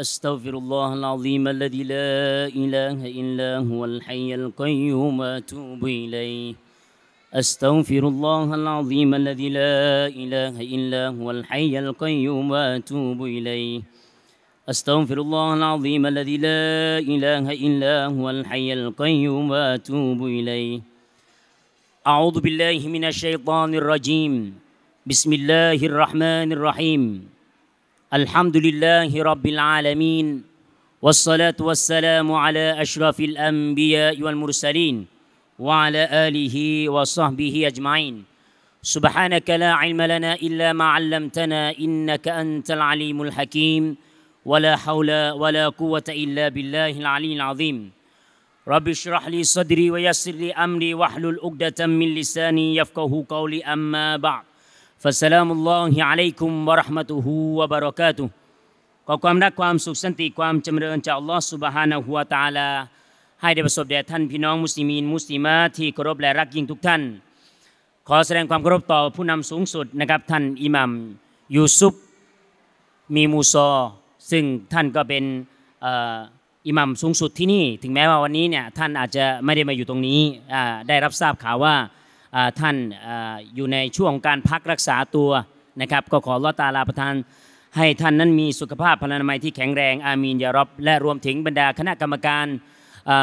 أستغفر الله العظيم الذي لا إله إلا هو الحي القيوم وأتوب إليه أستغفر الله العظيم الذي لا إله إلا هو الحي القيوم وأتوب إليه أستغفر الله العظيم الذي لا إله إلا هو الحي القيوم وأتوب إليه أعوذ بالله من الشيطان الرجيم بسم الله الرحمن الرحيم الحمد لله رب العالمين والصلاة والسلام على أشرف الأنبياء والمرسلين وعلى آله وصحبه أجمعين سبحانك لا علم لنا إلا ما علمتنا إنك أنت العليم الحكيم ولا حول ولا قوة إلا بالله العلي العظيم رب اشرح لي صدري ويسر لي أمري واحلل عقدة من لساني يفقه قولي أما بعد فالسلام الله عليكم ورحمته وبركاته ขอความรักความสุขสันติความจำเริญจากอัลลอฮฺ سبحانه และ تعالى ให้ได้ประสบแด่ท่านพี่น้องมุสลิมีนมุสลิมาที่เคารพและรักยิ่งทุกท่าน ขอแสดงความเคารพต่อผู้นำสูงสุดนะครับท่านอิหมัมยูซุปมีมูซอ ซึ่งท่านก็เป็นอิหมัมสูงสุดที่นี่ถึงแม้ว่าวันนี้เนี่ยท่านอาจจะไม่ได้มาอยู่ตรงนี้ได้รับทราบข่าวว่าท่านอยู่ในช่วงการพักรักษาตัวนะครับก็ขอรอตาลาประทาน ให้ท่านนั้นมีสุขภาพพลานามัยที่แข็งแรง อามีนยารบและรวมถึงบรรดาคณะกรรมการ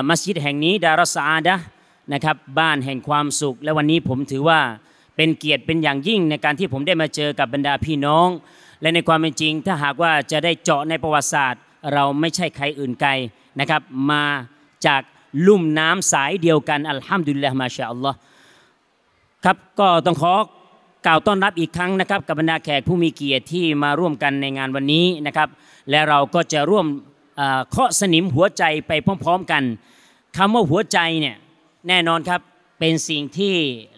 มัสยิดแห่งนี้ดารัสอาดะนะครับบ้านแห่งความสุข และวันนี้ผมถือว่าเป็นเกียรติเป็นอย่างยิ่งในการที่ผมได้มาเจอกับบรรดาพี่น้อง และในความเป็นจริง ถ้าหากว่าจะได้เจาะในประวัติศาสตร์ เราไม่ใช่ใครอื่นไกลนะครับมาจากลุ่มน้ำสายเดียวกันอัลฮัมดุลิลละมาชาอัลลอฮ์ครับก็ต้องขอกล่าวต้อนรับอีกครั้งนะครับ กับบรรดาแขกผู้มีเกียรติที่มาร่วมกันในงานวันนี้นะครับ และเราก็จะร่วมเคาะสนิมหัวใจไปพร้อม ๆกัน คำว่าหัวใจเนี่ยแน่นอนครับเป็นสิ่งที่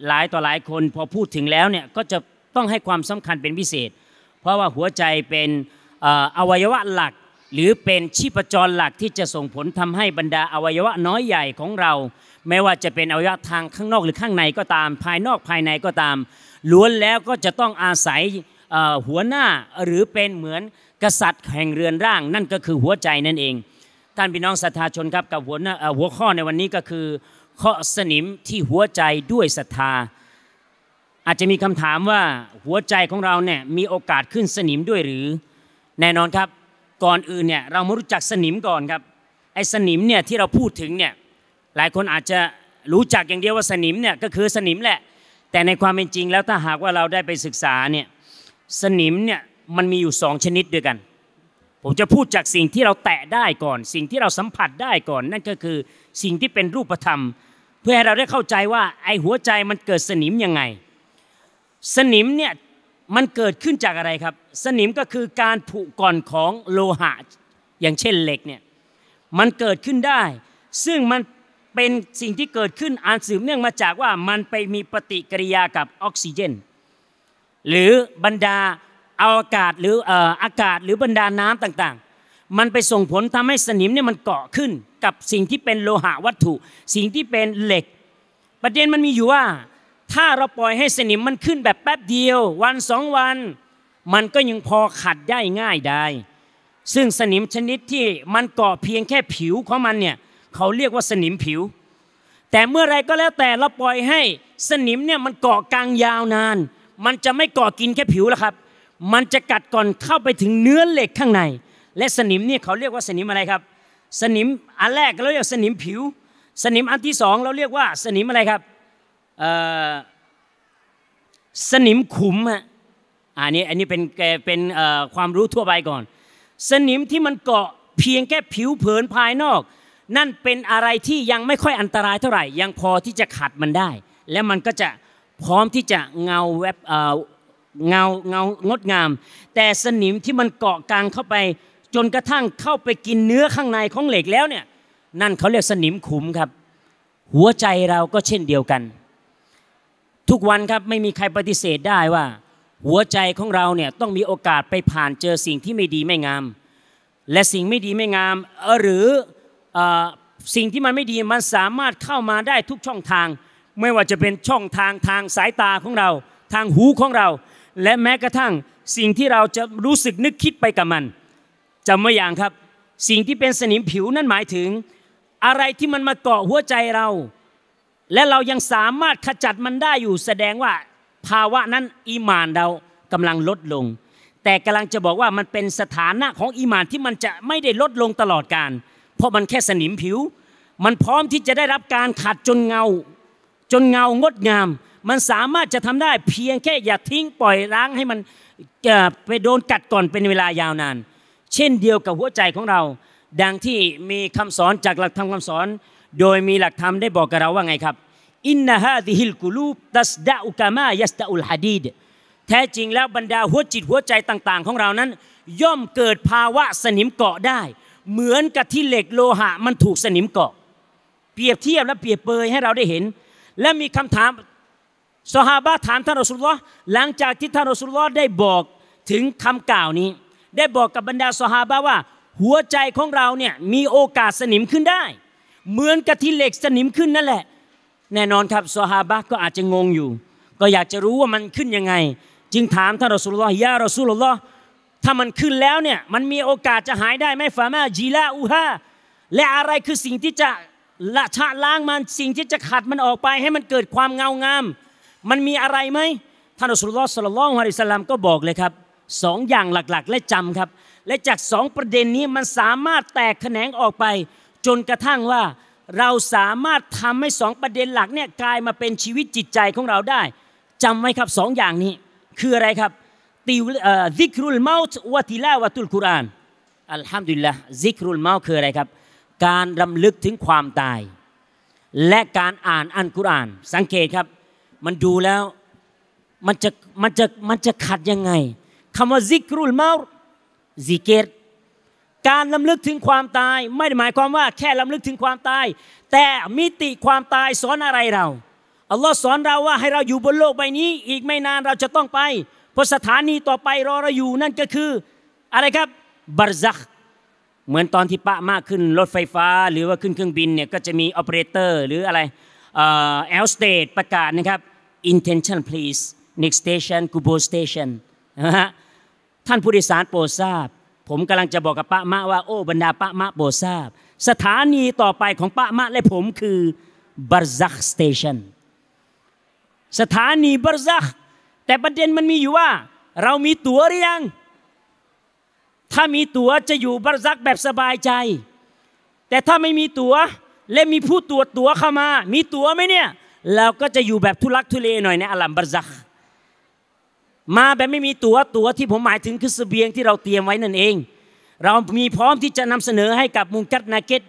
หลายต่อหลายคนพอพูดถึงแล้วเนี่ยก็จะต้องให้ความสำคัญเป็นพิเศษ เพราะว่าหัวใจเป็นอวัยวะหลักหรือเป็นชีพจรหลักที่จะส่งผลทำให้บรรดาอวัยวะน้อยใหญ่ของเราไม่ว่าจะเป็นอวัยวะทางข้างนอกหรือข้างในก็ตาม ภายนอกภายในก็ตามล้วนแล้วก็จะต้องอาศัยหัวหน้าหรือเป็นเหมือนกษัตริย์แห่งเรือนร่าง นั่นก็คือหัวใจนั่นเองท่านพี่น้องศรัทธาชนครับกับหัวหน้าหัวข้อในวันนี้ก็คือข้อสนิมที่หัวใจด้วยศรัทธา อาจจะมีคำถามว่าหัวใจของเราเนี่ยมีโอกาสขึ้นสนิมด้วยหรือ แน่นอนครับ ก่อนอื่นเนี่ยเรามารู้จักสนิมก่อนครับ ไอ้สนิมเนี่ยที่เราพูดถึงเนี่ยหลายคนอาจจะรู้จักอย่างเดียวว่าสนิมเนี่ยก็คือสนิมแหละแต่ในความเป็นจริงแล้วถ้าหากว่าเราได้ไปศึกษาเนี่ยสนิมเนี่ยมันมีอยู่สองชนิดด้วยกัน ผมจะพูดจากสิ่งที่เราแตะได้ก่อน สิ่งที่เราสัมผัสได้ก่อน นั่นก็คือสิ่งที่เป็นรูปธรรม เพื่อให้เราได้เข้าใจว่าไอ้หัวใจมันเกิดสนิมยังไง สนิมเนี่ยมันเกิดขึ้นจากอะไรครับ สนิมก็คือการผุก่อนของโลหะอย่างเช่นเหล็กเนี่ยมันเกิดขึ้นได้ซึ่งมันเป็นสิ่งที่เกิดขึ้นอันสืบเนื่องมาจากว่ามันไปมีปฏิกิริยากับออกซิเจน หรือบรรดาอากาศหรืออากาศ หรือบรรดาน้ำต่างๆ มันไปส่งผลทำให้สนิมเนี่ยมันเกาะขึ้น กับสิ่งที่เป็นโลหะวัตถุ สิ่งที่เป็นเหล็กประเด็นมันมีอยู่ว่า ถ้าเราปล่อยให้สนิมมันขึ้นแบบแป๊บเดียว วันสองวัน มันก็ยังพอขัดได้ง่ายได้ซึ่งสนิมชนิดที่มันเกาะเพียงแค่ผิวของมันเนี่ยเขาเรียกว่าสนิมผิว แต่เมื่อไรก็แล้วแต่เราปล่อยให้ สนิมเนี่ยมันเกาะกลางยาวนาน มันจะไม่เกาะกินแค่ผิวแล้วครับ มันจะกัดก่อนเข้าไปถึงเนื้อเหล็กข้างใน และสนิมเนี่ยเขาเรียกว่าสนิมอะไรครับ สนิมอันแรกเราเรียกสนิมผิว สนิมอันที่สองเราเรียกว่าสนิมอะไรครับสนิมขุมฮะอันนี้อันนี้เป็นเป็นความรู้ทั่วไปก่อน สนิมที่มันเกาะเพียงแค่ผิวเผินภายนอกนั่นเป็นอะไรที่ยังไม่ค่อยอันตรายเท่าไหร่ ยังพอที่จะขัดมันได้ และมันก็จะพร้อมที่จะเงาแวบเงาเงางดงาม แต่สนิมที่มันเกาะกลางเข้าไปจนกระทั่งเข้าไปกินเนื้อข้างในของเหล็กแล้วเนี่ย นั่นเขาเรียกสนิมขุมครับ หัวใจเราก็เช่นเดียวกัน ทุกวันครับไม่มีใครปฏิเสธได้ว่า หัวใจของเราเนี่ยต้องมีโอกาสไปผ่านเจอสิ่งที่ไม่ดีไม่งาม และสิ่งไม่ดีไม่งามหรือสิ่งที่มันไม่ดีมันสามารถเข้ามาได้ทุกช่องทาง ไม่ว่าจะเป็นช่องทางทางสายตาของเรา ทางหูของเรา และแม้กระทั่งสิ่งที่เราจะรู้สึกนึกคิดไปกับมันจำไว้อย่างครับสิ่งที่เป็นสนิมผิวนั่นหมายถึง อะไรที่มันมาเกาะหัวใจเรา และเรายังสามารถขจัดมันได้อยู่ แสดงว่าภาวะนั้นอีมานเรากำลังลดลง แต่กำลังจะบอกว่ามันเป็นสถานะของอีมานที่มันจะไม่ได้ลดลงตลอดการเพราะมันแค่สนิมผิว มันพร้อมที่จะได้รับการขัดจนเงา จนเงางดงาม มันสามารถจะทำได้เพียงแค่อย่าทิ้งปล่อยล้างให้มันไปโดนกัดก่อนเป็นเวลายาวนาน เช่นเดียวกับหัวใจของเรา ดังที่มีคำสอนจากหลักธรรมคาสอน โดยมีหลักธรรมได้บอกกับเราว่าไงครับ อินนาฮาดิฮิลกุลูตัสดาอุกามายัสตาอุลฮัดีดแท้จริงแล้วบรรดาหัวจิตหัวใจต่างๆ ของเรานั้น ย่อมเกิดภาวะสนิมเกาะได้เหมือนกับที่เหล็กโลหะมันถูกสนิมเกาะเปรียบเทียบและเปรียบเปยให้เราได้เห็น และมีคำถามสฮาบะถามท่านออสุลลอฮ์หลังจากที่ท่านออสุลลอฮ์ได้บอกถึงคำกล่าวนี้ ได้บอกกับบรรดาสฮาบะว่า หัวใจของเราเนี่ยมีโอกาสสนิมขึ้นได้ เหมือนกับที่เหล็กสนิมขึ้นนั่นแหละแน่นอนครับสฮาบะก็อาจจะงงอยู่ ก็อยากจะรู้ว่ามันขึ้นยังไงจึงถามท่านรอสุลลอฮ์ยารอสุลลอฮถ้ามันขึ้นแล้วเนี่ยมันมีโอกาสจะหายได้ไหมฟามาจีลาอูฮาและอะไรคือสิ่งที่จะละชะล้างมันสิ่งที่จะขัดมันออกไปให้มันเกิดความเงางามมันมีอะไรไหมท่านอัสลอสลลัลอฮุอะลิสลามก็บอกเลยครับสองอย่างหลักๆ และจำครับ และจากสองประเด็นนี้มันสามารถแตกแขนงออกไป จนกระทั่งว่าเราสามารถทำให้สองประเด็นหลักเนี่ยกลายมาเป็นชีวิตจิตใจของเราได้ จำไว้ครับสองอย่างนี้คืออะไรครับตวซิกรุลเมาต์วะติลาวะตุลกุรานอัลฮัมดุลิลละซิกรุลเมาต์คืออะไรครับ การรำลึกถึงความตาย และการอ่านอันกุรอาน สังเกตครับ มันดูแล้วมันจะมันจะมันจะขัดยังไงคำว่าซิกรุลเมาต์ซิกเกตการลำลึกถึงความตาย ไม่ได้หมายความว่า แค่ลำลึกถึงความตาย แต่มิติความตายสอนอะไรเราอัลลอฮ์สอนเราว่าให้เราอยู่บนโลกใบนี้ อีกไม่นานเราจะต้องไปเพราะสถานีต่อไปรอเราอยู่นั่นก็คืออะไรครับบารซักเหมือนตอนที่ปะมากขึ้น รถไฟฟ้า หรือว่าขึ้นเครื่องบินเนี่ยก็จะมีออเปอเรเตอร์ หรืออะไรแอลสเตทประกาศนะครับ intention please next station Kubo station นะฮะท่านผู้โดยสารโปรดทราบ ผมกำลังจะบอกกับปะมะว่าโอ้บรรดาปะมะโปรดทราบสถานีต่อไปของปะมะและผมคือบารซักสเตชันสถานีบารซักแต่ประเด็นมันมีอยู่ว่าเรามีตั๋วหรือยัง ถ้ามีตั๋วจะอยู่บรซักแบบสบายใจ แต่ถ้าไม่มีตัว๋วและมีผู้ตรวจตั๋วเข้ามา มีตั๋วไหมเนี่ย เราก็จะอยู่แบบทุลักทุเลหน่อยในอัลัมบรซัก มาแบบไม่มีตัว๋วตั๋วที่ผมหมายถึง คือสเสบียงที่เราเตรียมไว้นั่นเอง เรามีพร้อมที่จะนำเสนอให้กับมุงกัตนาเกต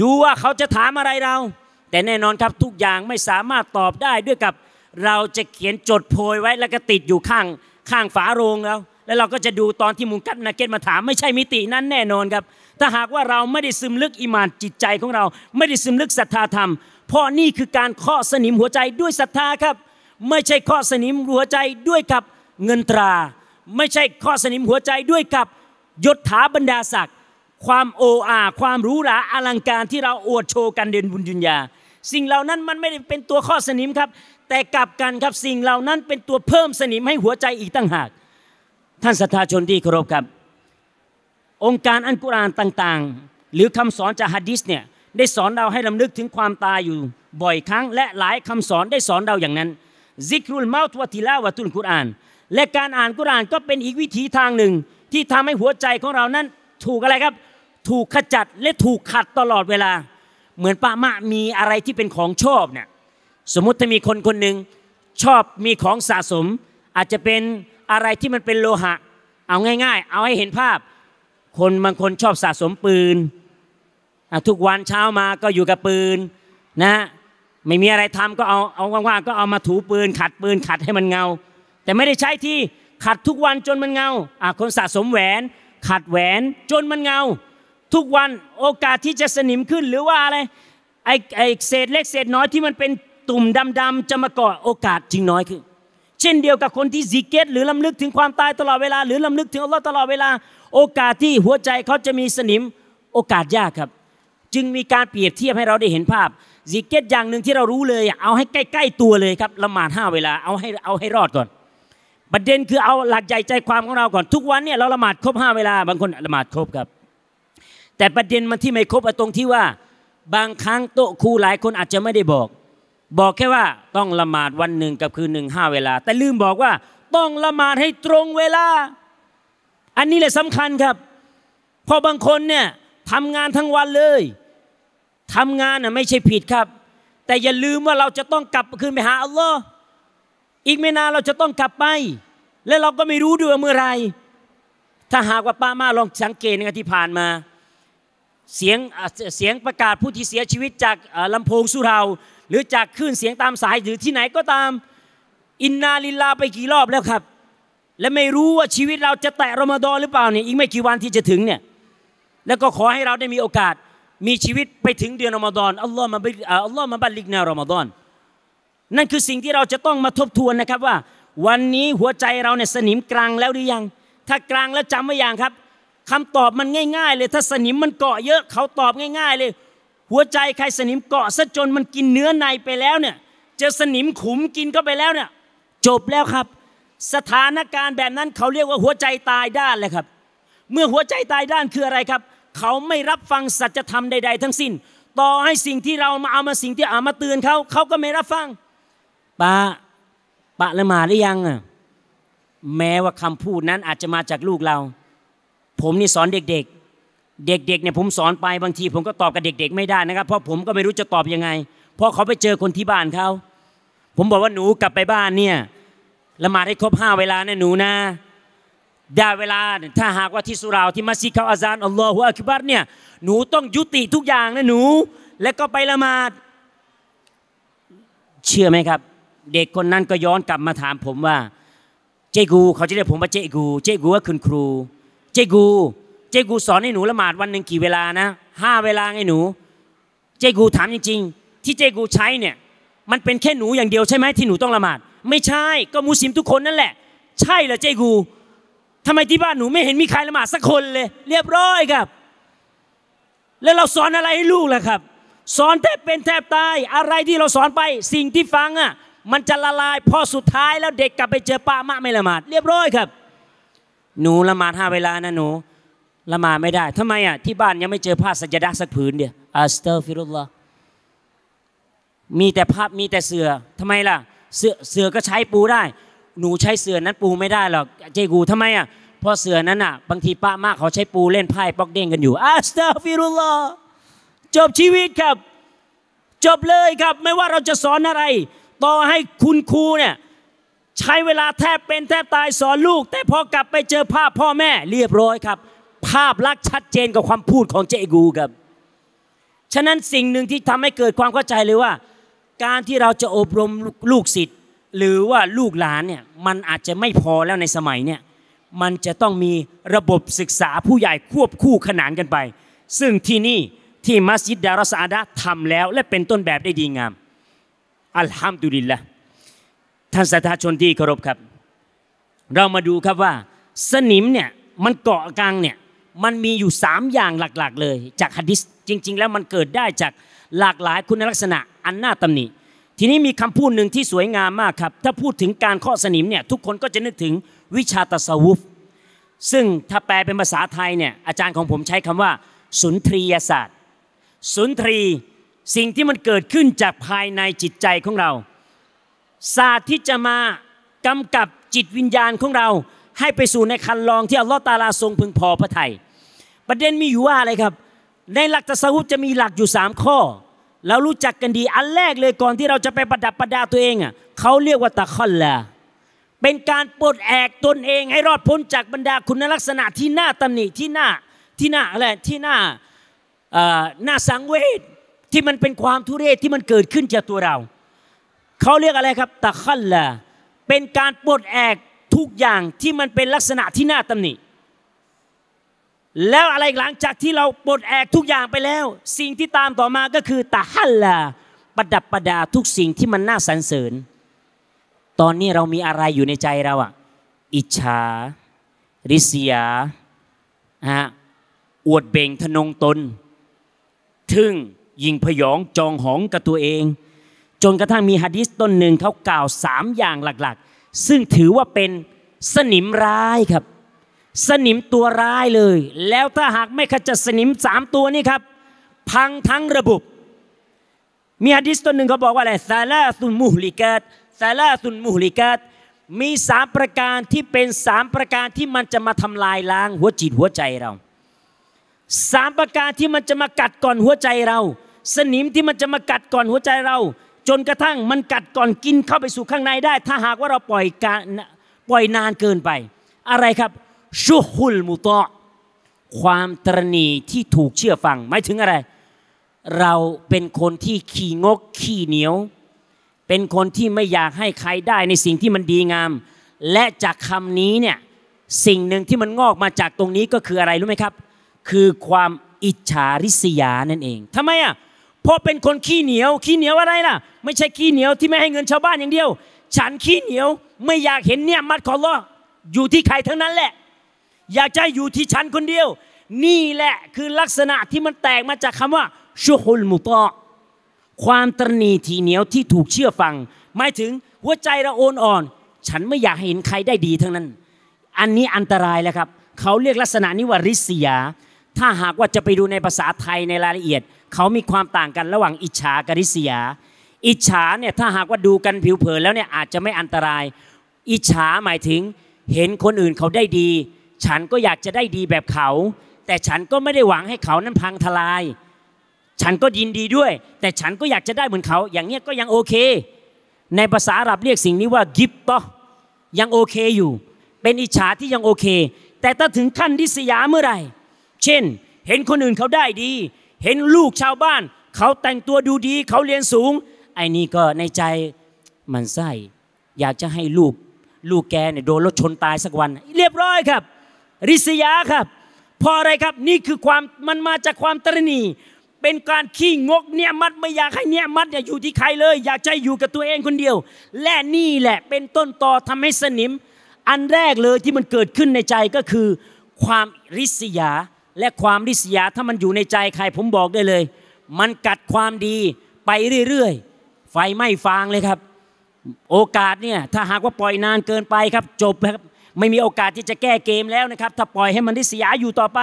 ดูว่าเขาจะถามอะไรเรา แต่แน่นอนครับ ทุกอย่างไม่สามารถตอบได้ด้วยกับเราจะเขียนจดโพยไว้แล้วก็ติดอยู่ข้างข้างฝาโรงแล้ว แล้วเราก็จะดูตอนที่มุงกัตนาเกตมาถามไม่ใช่มิตินั้นแน่นอนครับ ถ้าหากว่าเราไม่ได้ซึมลึกอิมานจิตใจของเรา ไม่ได้ซึมลึกศรัทธาธรรม เพราะนี่คือการเคาะสนิมหัวใจด้วยศรัทธาครับ ไม่ใช่เคาะสนิมหัวใจด้วยกับเงินตรา ไม่ใช่เคาะสนิมหัวใจด้วยกับยศถาบรรดาศักดิ์ความโอ้อาความรู้หราอลังการ ที่เราอวดโชว์กันเด่นบุญยุญญา สิ่งเหล่านั้นมันไม่ได้เป็นตัวข้อสนิมครับแต่กลับกันครับสิ่งเหล่านั้นเป็นตัวเพิ่มสนิมให้หัวใจอีกตั้งหาก ท่านสัทธาชนที่เคารพครับ องค์การอันกุรานต่างๆ หรือคำสอนจากฮะดิษเนี่ยได้สอนเราให้ลำนึกถึงความตายอยู่บ่อยครั้งและหลายคำสอนได้สอนเราอย่างนั้นซิกรุลเมาตวติลาวะตุลกุราน และการอ่านกุรานก็เป็นอีกวิธีทางหนึ่ง ที่ทำให้หัวใจของเรานั้นถูกอะไรครับ ถูกขจัดและถูกขัดตลอดเวลา เหมือนปะมะมีอะไรที่เป็นของชอบเนี่ยสมมุติถ้ามีคนคนหนึ่งชอบมีของสะสม อาจจะเป็นอะไรที่มันเป็นโลหะ เอาง่ายๆ เอาให้เห็นภาพ คนบางคนชอบสะสมปืนทุกวันเช้ามาก็อยู่กับปืนนะไม่มีอะไรทำก็เอาเอาว่างๆก็เอามาถูปืน ขัดปืนขัดให้มันเงา แต่ไม่ได้ใช้ที่ขัดทุกวันจนมันเงาคนสะสมแหวน ขัดแหวนจนมันเงา ทุกวันโอกาสที่จะสนิมขึ้นหรือว่าอะไรไอ้ไอ้เศษเล็กเศษน้อยที่มันเป็นตุ่มดำๆจะมาก่อโอกาสจึงน้อยขึ้นเช่นเดียวกับคนที่ซีเกต หรือลำลึกถึงความตายตลอดเวลา หรือลำลึกถึงอัลลอฮ์ตลอดเวลา โอกาสที่หัวใจเขาจะมีสนิมโอกาสยากครับ จึงมีการเปรียบเทียบให้เราได้เห็นภาพซีเกตอย่างหนึ่งที่เรารู้เลย เอาให้ใกล้ๆตัวเลยครับละหมาดห้าเวลาเอาให้เอาให้รอดก่อนประเด็นคือเอาหลักใหญ่ใจความของเราก่อนทุกวันเนี่ยเราละหมาดครบห้าเวลา บางคนละหมาดครบครับ แต่ประเด็นมันที่ไม่ครบตรงที่ว่าบางครั้งโต๊ะครูหลายคนอาจจะไม่ได้บอกบอกแค่ว่าต้องละหมาดวันหนึ่งกับคืนหนึ่งห้าเวลา แต่ลืมบอกว่าต้องละหมาดให้ตรงเวลา อันนี้แหละสำคัญครับพอบางคนเนี่ยทำงานทั้งวันเลยทำงานน่ะไม่ใช่ผิดครับ แต่อย่าลืมว่าเราจะต้องกลับคืนไปหาอัลลอฮ์อีกไม่นานเราจะต้องกลับไป และเราก็ไม่รู้ด้วยเมื่อไร ถ้าหากว่าป้ามาลองสังเกตในที่ผ่านมาเสียงเสียงประกาศผู้ที่เสียชีวิตจากลำโพงสุเราหรือจากคลื่นเสียงตามสายหรือที่ไหนก็ตามอินนาลิลาไปกี่รอบแล้วครับ และไม่รู้ว่าชีวิตเราจะแตะรอมฎอนหรือเปล่าเนี่ยอีกไม่กี่วันที่จะถึงเนี่ย แล้วก็ขอให้เราได้มีโอกาสมีชีวิตไปถึงเดือนรอมฎอนอัลลอฮ์มาบัอัลลอฮ์มาบัลลิกนรอมฎอน นั่นคือสิ่งที่เราจะต้องมาทบทวนนะครับว่า วันนี้หัวใจเราเนี่ยสนิมกลางแล้วหรือยัง ถ้ากลางแล้วจำไว้อย่างครับคำตอบมันง่าย ๆ เลยถ้าสนิมมันเกาะเยอะเขาตอบง่าย ๆเลยหัวใจใครสนิมเกาะซะจนมันกินเนื้อในไปแล้วเนี่ยจะสนิมขุมกินเข้าไปแล้วเนี่ยจบแล้วครับ สถานการณ์แบบนั้นเขาเรียกว่าหัวใจตายด้านเลยครับ เมื่อหัวใจตายด้านคืออะไรครับ เขาไม่รับฟังสัจธรรมใด ๆ ทั้งสิ้น ต่อให้สิ่งที่เรามาเอามาสิ่งที่เอามาเตือนเขาเขาก็ไม่รับฟังปะปะละหมาดหรือยังอ่ะแม้ว่าคำพูดนั้นอาจจะมาจากลูกเรา ผมนี่สอนเด็กๆเด็กๆเนี่ยผมสอนไปบางทีผมก็ตอบกับเด็ก ๆไม่ได้นะครับเพราะผมก็ไม่รู้จะตอบยังไงเพราะเขาไปเจอคนที่บ้านเขาผมบอกว่าหนูกลับไปบ้านเนี่ยละหมาดให้ครบห้าเวลานะหนูนะได้เวลา ถ้าหากว่าที่สุราที่มัสยิดเขาอาซานอัลลอฮฺวอักบัรเนี่ยหนูต้องยุติทุกอย่างนะหนู แล้วก็ไปละหมาดเชื่อไหมครับ เด็กคนนั้นก็ย้อนกลับมาถามผมว่า เจกูเขาจะเรียกผมว่าเจกู เจกูว่าคุณครู เจกูเจ๊กูสอนให้หนูละหมาดวันหนึ่งกี่เวลานะห้าเวลาไงหนู เจ๊กูถามจริงๆที่เจ๊กูใช้เนี่ย มันเป็นแค่หนูอย่างเดียวใช่ไหมที่หนูต้องละหมาด ไม่ใช่ก็มุสลิมทุกคนนั่นแหละ ใช่เหรอเจ๊กูทำไมที่บ้านหนูไม่เห็นมีใครละหมาดสักคนเลย เรียบร้อยครับ แล้วเราสอนอะไรให้ลูกล่ะครับ สอนแทบเป็นแทบตายอะไรที่เราสอนไปสิ่งที่ฟังอ่ะมันจะละลาย พอสุดท้ายแล้วเด็กกลับไปเจอป้ามะไม่ละหมาด เรียบร้อยครับ หนูละหมาดห้าเวลานะหนูละมาไม่ได้ทำไมอ่ะที่บ้านยังไม่เจอผ้าสัญดาสักผืนเดียวอัสเตอร์ฟิรุลลอมีแต่ภาพมีแต่เสือทำไมล่ะ เสือเสือก็ใช้ปูได้ หนูใช้เสือนั้นปูไม่ได้หรอกเจกูทำไมอ่ะเพราะเสือนั้นอ่ะ บางทีป้ามากเขาใช้ปูเล่นไพ่ป๊อกเด้งกันอยู่อัสเตอร์ฟิรุลลอจบชีวิตครับ จบเลยครับ ไม่ว่าเราจะสอนอะไร ต่อให้คุณครูเนี่ยใช้เวลาแทบเป็นแทบตายสอนลูกแต่พอกลับไปเจอภาพพ่อแม่ เรียบร้อยครับภาพลักษณ์ชัดเจนกับความพูดของเจกูครับ ฉะนั้นสิ่งหนึ่งที่ทำให้เกิดความเข้าใจเลยว่าการที่เราจะอบรมลูกศิษย์หรือว่าลูกหลานเนี่ยมันอาจจะไม่พอแล้วในสมัยเนี่ยมันจะต้องมีระบบศึกษาผู้ใหญ่ควบคู่ขนานกันไป ซึ่งที่นี่ที่มัสยิดดารัสอาดะทำแล้วและเป็นต้นแบบได้ดีงาม อัลฮัมดุลิลละท่านสธาชนที่เคารพครับ เรามาดูครับว่า สนิมเนี่ยมันเกาะกลางเนี่ยมันมีอยู่3อย่างหลัก ๆ เลย จากฮะดิษจริง ๆ แล้วมันเกิดได้จากหลากหลายคุณลักษณะอันน่าตำหนิทีนี้มีคำพูดหนึ่งที่สวยงามมากครับถ้าพูดถึงการข้อสนิมเนี่ยทุกคนก็จะนึกถึงวิชาตะสวุฟ ซึ่งถ้าแปลเป็นภาษาไทยเนี่ยอาจารย์ของผมใช้คำว่าสุนทรียศาสตร์สุนทรีสิ่งที่มันเกิดขึ้นจากภายในจิตใจของเราศาสตร์ที่จะมากำกับจิตวิญญาณของเราให้ไปสู่ในคันลองที่อัลลอฮ์ตาลาทรงพึงพอพระทยัยประเด็นมีอยู่ว่าอะไรครับ ในหลักตะสาวจะมีหลักอยู่สามข้อ เรารู้จักกันดี อันแรกเลยก่อนที่เราจะไปประดับประดาตัวเองอ่ะเขาเรียกว่าตะคอนละเป็นการปลดแอกตนเอง ให้รอดพ้นจากบรรดาคุณลักษณะที่หน้าตำหนิที่หน้าที่หน้าอะไรที่หน้าหน้าสังเวชที่มันเป็นความทุเรศที่มันเกิดขึ้นจากตัวเราเขาเรียกอะไรครับ ตะคันละเป็นการปลดแอกทุกอย่างที่มันเป็นลักษณะที่น่าตำหนิ แล้วอะไรหลังจากที่เราปลดแอกทุกอย่างไปแล้ว สิ่งที่ตามต่อมาก็คือตาฮัลลา ประดับประดาทุกสิ่งที่มันน่าสรรเสริญ ตอนนี้เรามีอะไรอยู่ในใจเราอ่ะ อิจฉา ริษยา ฮะ อวดเบ่งทนงตน ทึ่งยิงพยองจองหองกับตัวเอง จนกระทั่งมีฮะดิษต้นหนึ่งเขากล่าวสามอย่างหลักๆซึ่งถือว่าเป็นสนิมร้ายครับ สนิมตัวร้ายเลย แล้วถ้าหากไม่ขจัดสนิมสามตัวนี้ครับ พังทั้งระบบ มีฮะดิษตัวหนึ่งเขาบอกว่าอะไรซาลาสุนมุฮลิกาตซาลาสุนมุฮลิกาตมีสามประการที่เป็นสามประการที่มันจะมาทำลายล้างหัวจิตหัวใจเราสามประการที่มันจะมากัดก่อนหัวใจเรา สนิมที่มันจะมากัดก่อนหัวใจเราจนกระทั่งมันกัดก่อนกินเข้าไปสู่ข้างในได้ ถ้าหากว่าเราปล่อยการปล่อยนานเกินไป อะไรครับ ชุหุลมุตะความตรณีที่ถูกเชื่อฟัง หมายถึงอะไร เราเป็นคนที่ขี้งกขี้เหนียว เป็นคนที่ไม่อยากให้ใครได้ในสิ่งที่มันดีงาม และจากคำนี้เนี่ย สิ่งหนึ่งที่มันงอกมาจากตรงนี้ก็คืออะไรรู้ไหมครับ คือความอิจฉาริษยานั่นเองทำไมอ่ะเพราะเป็นคนขี้เหนียว ขี้เหนียวอะไรล่ะไม่ใช่ขี้เหนียวที่ไม่ให้เงินชาวบ้านอย่างเดียว ฉันขี้เหนียว ไม่อยากเห็นเนี่ยมัดขอลออยู่ที่ใครทั้งนั้นแหละ อยากจะอยู่ที่ฉันคนเดียว นี่แหละคือลักษณะที่มันแตกมาจากคำว่า ชุฮุลมุตอความตรนีที่เหนียวที่ถูกเชื่อฟังหมายถึงหัวใจเราโอนอ่อน ฉันไม่อยากเห็นใครได้ดีทั้งนั้น อันนี้อันตรายแล้วครับ เขาเรียกลักษณะนี้ว่าริษยา ถ้าหากว่าจะไปดูในภาษาไทยในรายละเอียดเขามีความต่างกันระหว่างอิจฉากริษยา อิจฉาเนี่ยถ้าหากว่าดูกันผิวเผินแล้วเนี่ยอาจจะไม่อันตราย อิจฉาหมายถึง เห็นคนอื่นเขาได้ดี ฉันก็อยากจะได้ดีแบบเขา แต่ฉันก็ไม่ได้หวังให้เขานั้นพังทลาย ฉันก็ยินดีด้วย แต่ฉันก็อยากจะได้เหมือนเขา อย่างเงี้ยก็ยังโอเค ในภาษาอาหรับเรียกสิ่งนี้ว่ากิบต์ยังโอเคอยู่ เป็นอิจฉาที่ยังโอเค แต่ถ้าถึงขั้นดิษยาเมื่อไหร่ เช่น เห็นคนอื่นเขาได้ดีเห็นลูกชาวบ้าน เขาแต่งตัวดูดีเขาเรียนสูง ไอ้นี่ก็ในใจมันไส้อยากจะให้ลูกลูกแกเนี่ยโดนรถชนตายสักวันเรียบร้อยครับ ริษยาครับพออะไรครับนี่คือความมันมาจากความตรณีเป็นการขี้งกเนี่ยมัดไม่อยากให้เนี่ย มัดเนี่ยอยู่ที่ใครเลย อยากใจอยู่กับตัวเองคนเดียว และนี่แหละ เป็นต้นต่อทำให้สนิม อันแรกเลยที่มันเกิดขึ้นในใจก็คือ ความริษยาและความริษยาถ้ามันอยู่ในใจใครผมบอกได้เลย มันกัดความดีไปเรื่อย ๆ ไฟไหม้ฟางเลยครับ โอกาสเนี่ยถ้าหากว่าปล่อยนานเกินไปครับจบครับไม่มีโอกาสที่จะแก้เกมแล้วนะครับ ถ้าปล่อยให้มันริษยาอยู่ต่อไป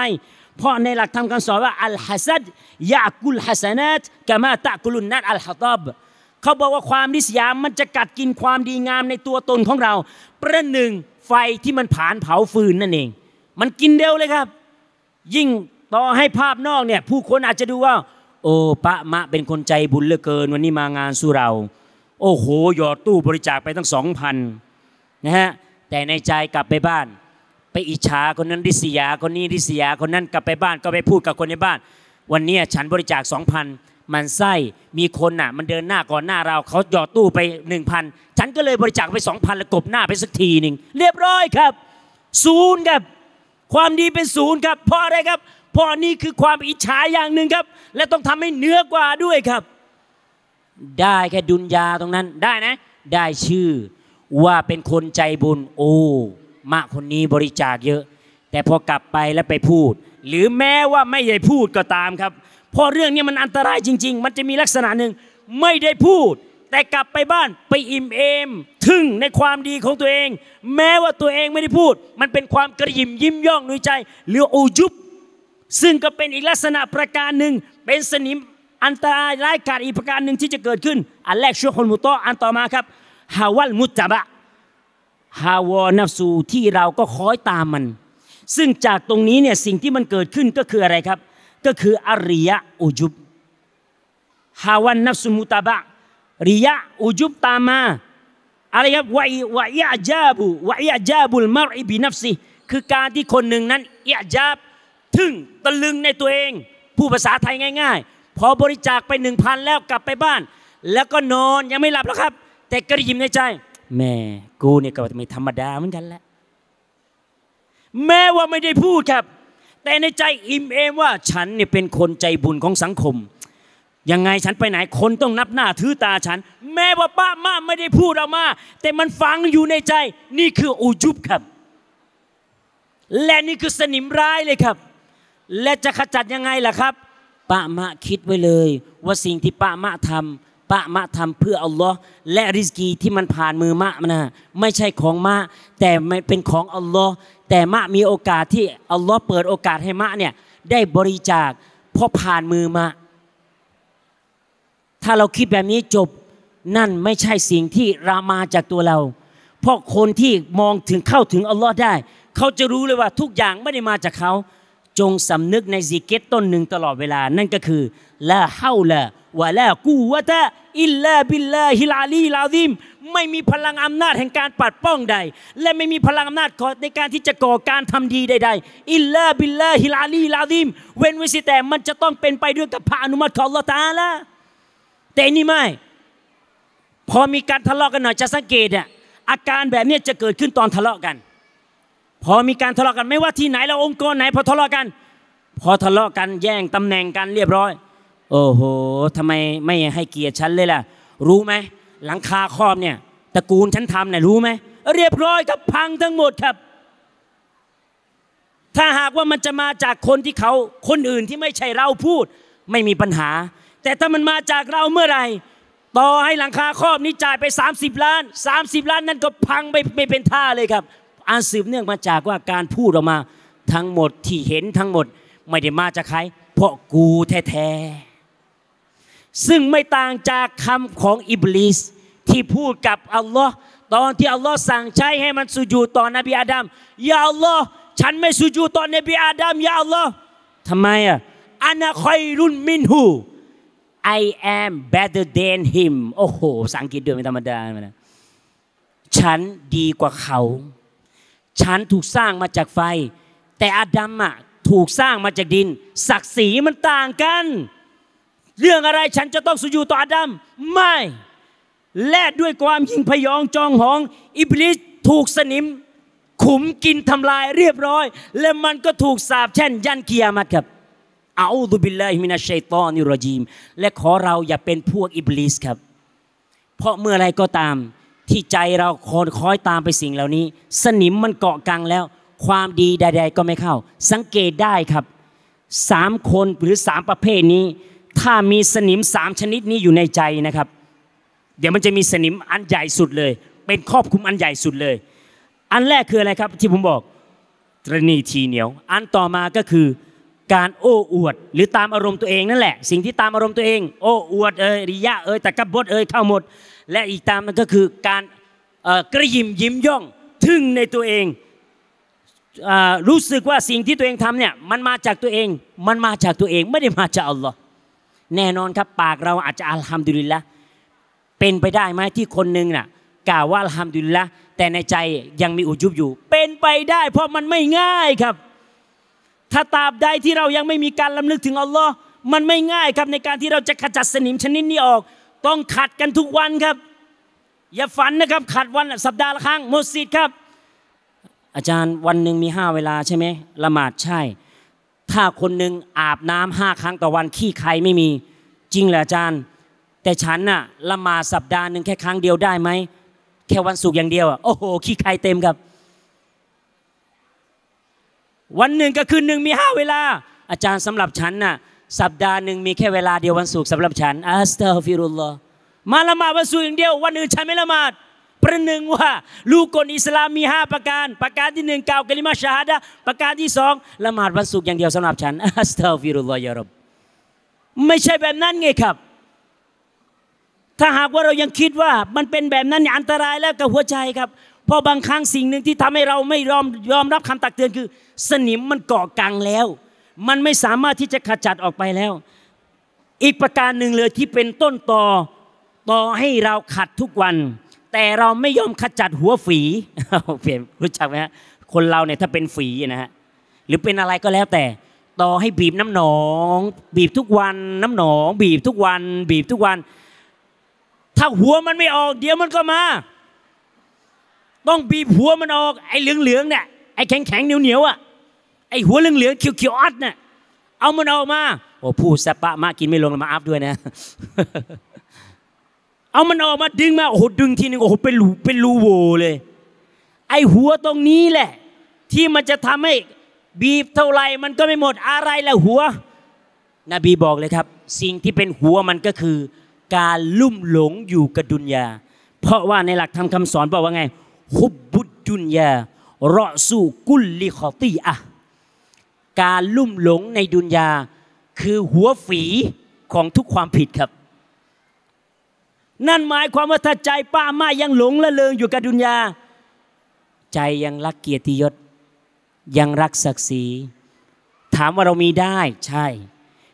เพราะในหลักธรรมคำสอนว่าอัลฮัสัดยากุลฮัสนัตกามาตะกุลุนนัตอัลฮัตอบเขาบอกว่าความริษยา มันจะกัดกินความดีงามในตัวตนของเราประหนึ่งไฟที่มันผ่านเผาฟืนนั่นเอง มันกินเร็วเลยครับยิ่งต่อให้ภาพนอกเนี่ย ผู้คนอาจจะดูว่า โอ้ปะมะเป็นคนใจบุญเหลือเกินวันนี้มางานสู้เรา โอ้โห หยอดตู้บริจาคไปตั้งสองพันนะฮะแต่ในใจกลับไปบ้าน ไปอิจฉาคนนั้นริษยาคนนี้ริษยา คนนั้นกลับไปบ้านก็ไปพูดกับคนในบ้าน วันนี้ฉันบริจาคสองพันมันไส้มีคนน่ะ มันเดินหน้าก่อนหน้าเรา เขาหยอดตู้ไปหนึ่งพันฉันก็เลยบริจาคไปสองพันแล้วกบหน้าไปสักทีหนึ่งเรียบร้อยครับศูนย์ครับความดีเป็นศูนย์ครับ เพราะอะไรครับเพราะนี่คือความอิจฉาอย่างหนึ่งครับ และต้องทำให้เหนือกว่าด้วยครับ ได้แค่ดุนยาตรงนั้นได้นะ ได้ชื่อว่าเป็นคนใจบุญโอ้ มาคนนี้บริจาคเยอะ แต่พอกลับไปแล้วไปพูด หรือแม้ว่าไม่ได้พูดก็ตามครับเพราะเรื่องนี้มันอันตรายจริง ๆ มันจะมีลักษณะหนึ่งไม่ได้พูดแต่กลับไปบ้านไปอิ่มเอมทึ่งในความดีของตัวเอง แม้ว่าตัวเองไม่ได้พูด มันเป็นความกระยิมยิ้มย่องนุยใจหรืออูยุบ ซึ่งก็เป็นอีกลักษณะประการหนึ่งเป็นสนิมอันตรายร้ายกาจอีกประการหนึ่งที่จะเกิดขึ้นอันแรกชั่วคนมุตโตอันต่อมาครับฮาวัลมุตจาบะฮาวอนับสูที่เราก็คอยตามมัน ซึ่งจากตรงนี้เนี่ยสิ่งที่มันเกิดขึ้นก็คืออะไรครับ ก็คืออริยะอุจุบฮาวันนับสุมุตาบะริยะอุจุบตามา อะไรครับวัยวัยาจาบุวัยาจาบุลมารอิบินัฟซีคือการที่คนหนึ่งนั้นยิจาบทึ่งตะลึงในตัวเอง ผู้ภาษาไทยง่าย ๆ พอบริจาคไปหนึ่งพันแล้วกลับไปบ้าน แล้วก็นอนยังไม่หลับแล้วครับ แต่กระยิมในใจ แม่กูเนี่ยก็ไม่ธรรมดาเหมือนกันแหละ แม้ว่าไม่ได้พูดครับ แต่ในใจอิ่มเอมว่าฉันเนี่ยเป็นคนใจบุญของสังคมยังไงฉันไปไหน คนต้องนับหน้าถือตาฉัน แม้ว่าป้ามาไม่ได้พูดออกมา แต่มันฝังอยู่ในใจ นี่คืออูจุบครับ และนี่คือสนิมร้ายเลยครับ และจะขจัดยังไงล่ะครับป้ามะคิดไว้เลย ว่าสิ่งที่ป้ามะทำป้ามะทำเพื่ออัลลอฮ์และริสกีที่มันผ่านมือมะนะไม่ใช่ของมะแต่เป็นของอัลลอฮ์แต่มะมีโอกาสที่อัลลอฮ์เปิดโอกาสให้มะเนี่ย ได้บริจาคเพราะผ่านมือมะถ้าเราคิดแบบนี้จบ นั่นไม่ใช่สิ่งที่รามาจากตัวเรา เพราะคนที่มองถึงเข้าถึงอัลลอฮ์ได้ เขาจะรู้เลยว่า ทุกอย่างไม่ได้มาจากเขา จงสำนึกในซิกเกตต้นหนึ่งตลอดเวลา นั่นก็คือละเฮาละวะละกูวะตะอิลลาบิลลาฮิลาลีลาดิมไม่มีพลังอำนาจแห่งการปัดป้องใด และไม่มีพลังอำนาจอในการที่จะก่อการทำดีใดๆอิลลาบิลลาฮิลาลีลาดิมเว้นไว้สิแต่มันจะต้องเป็นไปด้วยกับพระอนุมัติของอัลลอฮ์ตาละแต่อันนี้ไม่พอมีการทะเลาะกันหน่อยจะสังเกตอ่ะอาการแบบนี้จะเกิดขึ้นตอนทะเลาะกัน พอมีการทะเลาะกันไม่ว่าที่ไหนเราองค์กรไหนพอทะเลาะกันพอทะเลาะกันแย่งตำแหน่งกันเรียบร้อย โอ้โหทำไมไม่ให้เกียรติฉันเลยล่ะ รู้ไหมหลังคาครอบเนี่ยตระกูลฉันทำเนี่ยรู้ไหมเรียบร้อยครับพังทั้งหมดครับ ถ้าหากว่ามันจะมาจากคนที่เขาคนอื่นที่ไม่ใช่เราพูดไม่มีปัญหาแต่ถ้ามันมาจากเราเมื่อไหร่ต่อให้หลังคาครอบนี้จ่ายไป 30 ล้าน 30 ล้านนั่นก็พังไปไม่เป็นท่าเลยครับอันสืบเนื่องมาจากว่าการพูดออกมา ทั้งหมดที่เห็นทั้งหมดไม่ได้มาจากใคร เพราะกูแท้ ๆ ซึ่งไม่ต่างจากคำของอิบลิส ที่พูดกับอัลลอฮ์ตอนที่อัลลอฮ์สั่งใช้ให้มันสุญูต่อนบีอาดัมยาอัลลอฮ์ฉันไม่สุญูต่อนบีอาดัมยาอัลลอฮ์ทำไมอ่ะอันนคอยรุนมินหู I am better than him โอ้โหสังกฤษด้วยไม่ธรรมดานะฉันดีกว่าเขา ฉันถูกสร้างมาจากไฟ แต่อาดัมอะถูกสร้างมาจากดิน ศักดิ์ศรีมันต่างกัน เรื่องอะไรฉันจะต้องสุญูต่ออาดัม ไม่ และด้วยความยิ่งพยองจองหอง อิบลิสถูกสนิม ขุมกินทำลายเรียบร้อย และมันก็ถูกสาบแช่นยันเกียรมาครับอาดุบิลลาฮิมินาชัยตอนิรจีมและขอเราอย่าเป็นพวกอิบลิสครับ เพราะเมื่อไรก็ตามที่ใจเราคอยคอยตามไปสิ่งเหล่านี้ สนิมมันเกาะกลางแล้วความดีใดๆก็ไม่เข้า สังเกตได้ครับสามคนหรือสามประเภทนี้ ถ้ามีสนิมสามชนิดนี้อยู่ในใจนะครับ เดี๋ยวมันจะมีสนิมอันใหญ่สุดเลย เป็นครอบคุมอันใหญ่สุดเลย อันแรกคืออะไรครับ ที่ผมบอกตรณีทีเหนียว อันต่อมาก็คือการโอ้อวด หรือตามอารมณ์ตัวเองนั่นแหละสิ่งที่ตามอารมณ์ตัวเองโอ้อวดเอ่ยริยะเอ่ยตะกบดเอ่ยเข้าหมด และอีกตามมันก็คือ การกระยิมยิ้มย่องทึ่งในตัวเองรู้สึกว่าสิ่งที่ตัวเองทำเนี่ย มันมาจากตัวเอง มันมาจากตัวเองไม่ได้มาจากอัลลอฮ์แน่นอนครับ ปากเราอาจจะอัลฮัมดุลิลละเป็นไปได้ไหมที่คนหนึ่งน่ะกล่าวว่าอัลฮัมดุลิลละแต่ในใจยังมีอุจุบอยู่ เป็นไปได้ เพราะมันไม่ง่ายครับถ้าตราบใดที่เรายังไม่มีการลำลึกถึงอัลลอฮ์มันไม่ง่ายครับในการที่เราจะขจัดสนิมชนิดนี้ออก ต้องขัดกันทุกวันครับอย่าฝันนะครับ ขัดวันสัปดาห์ละครั้งมุสิดครับ อาจารย์วันหนึ่งมีห้าเวลาใช่ไหมละหมาดใช่ ถ้าคนหนึ่งอาบน้ำห้าครั้งต่อวันขี้ใครไม่มีจริงเหรออาจารย์ แต่ฉันน่ะละหมาดสัปดาห์หนึ่งแค่ครั้งเดียวได้ไหมแค่วันศุกร์อย่างเดียวอ่ะโอ้โหขี้ใครเต็มครับวันหนึ่งกับคืนหนึ่งมีห้าเวลา อาจารย์สำหรับฉันน่ะสัปดาห์หนึ่งมีแค่เวลาเดียววันศุกร์สำหรับฉันอัสตาฟิรุลลอฮ์มาละหมาดวันศุกร์อย่างเดียว วันอื่นฉันไม่ละหมาดประหนึ่งว่า ลูกคนอิสลามมีห้าประการ ประการที่หนึ่งกล่าวกลิมาชาฮดะประการที่สองละหมาดวันศุกร์อย่างเดียวสำหรับฉันอัสตาฟิรุลลอฮ์ยารบไม่ใช่แบบนั้นไงครับ ถ้าหากว่าเรายังคิดว่ามันเป็นแบบนั้นอันตรายแล้วกับหัวใจครับเพราะบางครั้งสิ่งหนึ่งที่ทำให้เราไม่ยอมยอมรับคำตักเตือนคือ สนิมมันเกาะกังแล้ว มันไม่สามารถที่จะขจัดออกไปแล้ว อีกประการหนึ่งเลยที่เป็นต้นต่อต่อให้เราขัดทุกวัน แต่เราไม่ยอมขจัดหัวฝีเปลี่ยนรู้จักไหมฮะคนเราเนี่ยถ้าเป็นฝีนะฮะหรือเป็นอะไรก็แล้ว แต่ ต่อให้บีบน้ำหนอง บีบทุกวันน้ำหนอง บีบทุกวัน บีบทุกวัน ถ้าหัวมันไม่ออก เดี๋ยวมันก็มาต้องบีบหัวมันออกไอ้เหลืองงเนี่ยไอ้แข็งงเหนียววอ่ะไอ้หัวเหลืองเหลงเขียววอัดเนี่ยเอามันออกมาโอ้ผู้แซปะมากินไม่ลงมาอัพด้วยนะเอามันออกมาดึงมาโอ้โหดึงทีนึงโอ้โหเป็นรูเป็นรูโวเลย ไอ้หัวตรงนี้แหละ ที่มันจะทำให้บีบเท่าไหร่มันก็ไม่หมดอะไรละหัวนบีบอกเลยครับ สิ่งที่เป็นหัวมันก็คือ การลุ่มหลงอยู่กับดุนยาเพราะว่าในหลักธรรมคาสอนบอกว่าไงฮุบบุดุนยาเระสู่กุลลิคอตีอะการลุ่มหลงในดุนยาคือหัวฝีของทุกความผิดครับ นั่นหมายความว่าถ้าใจป้ามายังหลงละเลงอยู่กับดุนยาใจยังรักเกียรติยศ ยังรักศักดิ์ศรี ถามว่าเรามีได้ใช่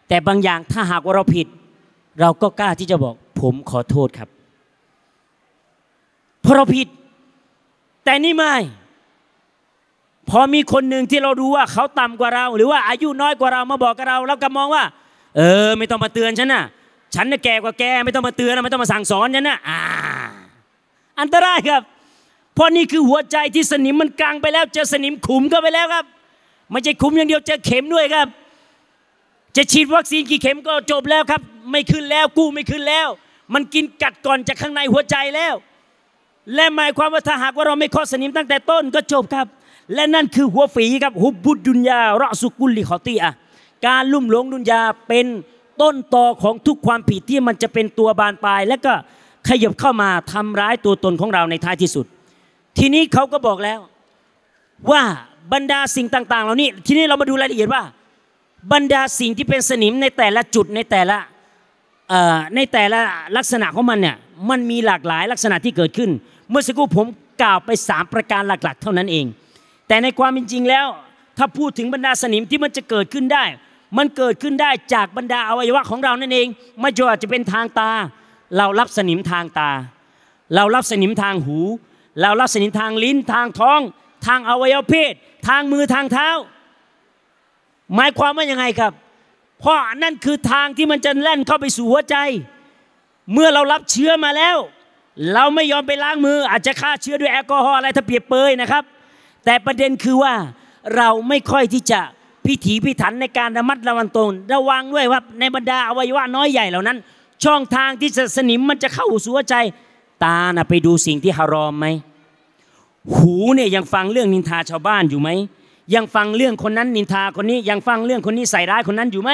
แต่บางอย่างถ้าหากว่าเราผิด เราก็กล้าที่จะบอกผมขอโทษครับเพราะเราผิดแต่นี่ไม่ พอมีคนหนึ่งที่เรารู้ว่าเขาต่ำกว่าเรา หรือว่าอายุน้อยกว่าเรา มาบอกกับเราแล้วก็มองว่า เออ ไม่ต้องมาเตือนฉันนะฉันน่ะแก่กว่าแกไม่ต้องมาเตือนนะไม่ต้องมาสั่งสอนฉันนะอ่าอันตรายครับเพราะนี่คือหัวใจที่สนิมมันกลางไปแล้วเจอสนิมขุมก็ไปแล้วครับ ไม่ใช่ขุมอย่างเดียว เจอเข็มด้วยครับ จะฉีดวัคซีนกี่เข็มก็จบแล้วครับ ไม่ขึ้นแล้วกู้ไม่ขึ้นแล้ว มันกินกัดก่อนจากข้างในหัวใจแล้วและหมายความว่าถ้าหากว่าเราไม่ข้อสนิมตั้งแต่ต้นก็จบครับ และนั่นคือหัวฝีครับหุบบุดุนยาระสุกุลลิขอตีอะการลุ่มหลงดุนยาเป็นต้นตอของทุกความผิดที่มันจะเป็นตัวบานปลาย และก็ขยบเข้ามาทำร้ายตัวตนของเราในท้ายที่สุด ทีนี้เขาก็บอกแล้วว่าบรรดาสิ่งต่าง ๆ เหล่านี้ทีนี้เรามาดูรายละเอียดว่าบรรดาสิ่งที่เป็นสนิมในแต่ละจุดในแต่ละในแต่ละลักษณะของมันเนี่ยมันมีหลากหลายลักษณะที่เกิดขึ้นเมื่อสักครู่ผมกล่าวไปสามประการหลักๆ เท่านั้นเอง แต่ในความเป็นจริงแล้ว ถ้าพูดถึงบรรดาสนิมที่มันจะเกิดขึ้นได้ มันเกิดขึ้นได้จากบรรดาอวัยวะของเรานั่นเอง ไม่ว่าจะเป็นทางตา เรารับสนิมทางตา เรารับสนิมทางหู เรารับสนิมทางลิ้นทางท้อง ทางอวัยวะเพศทางมือทางเท้าหมายความว่ายังไงครับ เพราะนั่นคือทางที่มันจะแล่นเข้าไปสู่หัวใจ เมื่อเรารับเชื้อมาแล้วเราไม่ยอมไปล้างมือ อาจจะฆ่าเชื้อด้วยแอลกอฮอล์อะไรถ้าเปียกเปยนนะครับ แต่ประเด็นคือว่าเราไม่ค่อยที่จะพิถีพิถันในการระมัดระวังตน ระวังด้วยว่า ในบรรดาอวัยวะน้อยใหญ่เหล่านั้น ช่องทางที่จะสนิมมันจะเข้าสู่หัวใจ ตาน่ะไปดูสิ่งที่ฮารอมไหม หูเนี่ยยังฟังเรื่องนินทาชาวบ้านอยู่ไหมยังฟังเรื่องคนนั้นนินทาคนนี้ยังฟังเรื่องคนนี้ใส่ร้ายคนนั้นอยู่ไหม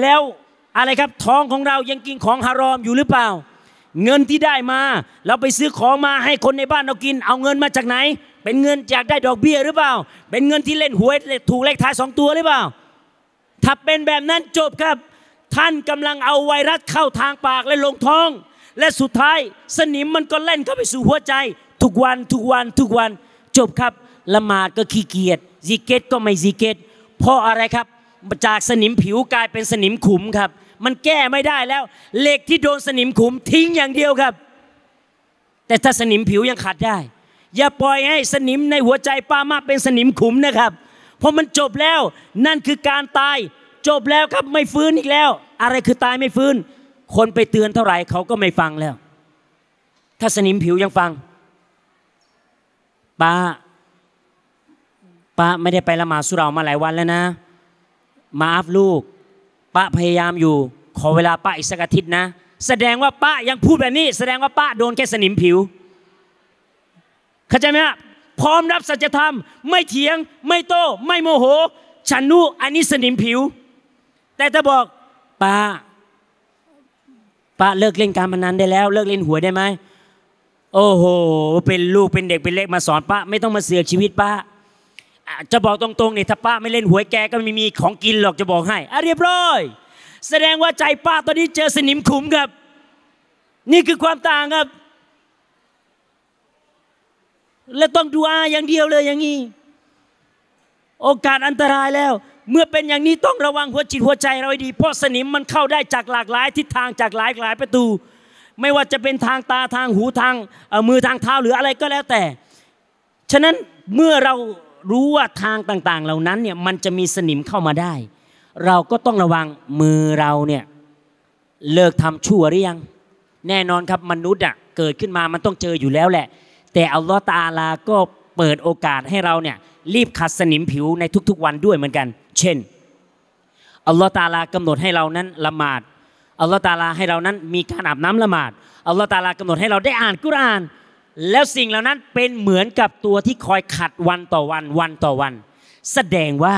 แล้วอะไรครับท้องของเรายังกินของฮารอมอยู่หรือเปล่าเงินที่ได้มา เราไปซื้อของมาให้คนในบ้านเรากินเอาเงินมาจากไหน เป็นเงินจากได้ดอกเบี้ยหรือเปล่า เป็นเงินที่เล่นหวยถูกเลขท้ายสองตัวหรือเปล่าถ้าเป็นแบบนั้นจบครับ ท่านกำลังเอาไวรัสเข้าทางปากและลงท้องและสุดท้ายสนิมมันก็เล่นเข้าไปสู่หัวใจทุกวันทุกวันทุกวันจบครับละหมาดก็ขี้เกียจซีเกตก็ไม่ซีเกต เพราะอะไรครับจากสนิมผิวกลายเป็นสนิมขุมครับมันแก้ไม่ได้แล้วเหล็กที่โดนสนิมขุมทิ้งอย่างเดียวครับ แต่ถ้าสนิมผิวยังขัดได้ อย่าปล่อยให้สนิมในหัวใจ ป้ามาเป็นสนิมขุมนะครับ เพราะมันจบแล้ว นั่นคือการตาย จบแล้วครับไม่ฟื้นอีกแล้ว อะไรคือตายไม่ฟื้น คนไปเตือนเท่าไหร่เขาก็ไม่ฟังแล้ว ถ้าสนิมผิวยังฟัง ป้า ป้าไม่ได้ไปละหมาดสุเรามาหลายวันแล้วนะ มาอัฟลูกป้าพยายามอยู่ ขอเวลาป้าอีกสักอาทิตย์นะ แสดงว่าป้ายังพูดแบบนี้ แสดงว่าป้าโดนแค่สนิมผิว เข้าใจไหมครับพร้อมรับสัจธรรม ไม่เถียง ไม่โต้ไม่โมโห ฉันรู้อันนี้สนิมผิว แต่ถ้าบอก ป้า ป้าเลิกเล่นการพนันได้แล้ว เลิกเล่นหวยได้ไหม โอ้โห เป็นลูกเป็นเด็กเป็นเล็กมาสอน ป้าไม่ต้องมาเสียชีวิตป้าจะบอกตรงๆนี่ถ้าป้าไม่เล่นหวยแกก็ไม่มีของกินหรอกจะบอกให้อะเรียบร้อย แสดงว่าใจป้าตอนนี้เจอสนิมขุมครับ นี่คือความต่างครับและต้องดูอาอย่างเดียวเลยอย่างนี้ โอกาสอันตรายแล้ว เมื่อเป็นอย่างนี้ต้องระวังหัวจิตหัวใจเราให้ดี เพราะสนิมมันเข้าได้จากหลากหลายทิศทางจากหลายหลายประตู ไม่ว่าจะเป็นทางตาทางหูทางมือทางเท้าหรืออะไรก็แล้วแต่ฉะนั้นเมื่อเรารู้ว่าทางต่างๆเหล่านั้นเนี่ยมันจะมีสนิมเข้ามาได้ เราก็ต้องระวังมือเราเนี่ย เลิกทำชั่วหรือยัง แน่นอนครับมนุษย์อ่ะเกิดขึ้นมามันต้องเจออยู่แล้วแหละ แต่อัลลอฮ์ตาลาก็เปิดโอกาสให้เราเนี่ยรีบขัดสนิมผิวในทุกๆวันด้วยเหมือนกัน เช่น อัลลอฮ์ตาลากำหนดให้เรานั้นละหมาด อัลลอฮ์ตาลาให้เรานั้นมีการอาบน้ำละหมาดอัลลอฮ์ตาลากำหนดให้เราได้อ่านกุรอานแล้วสิ่งเหล่านั้นเป็นเหมือนกับตัวที่คอยขัดวันต่อวัน วันต่อวัน แสดงว่า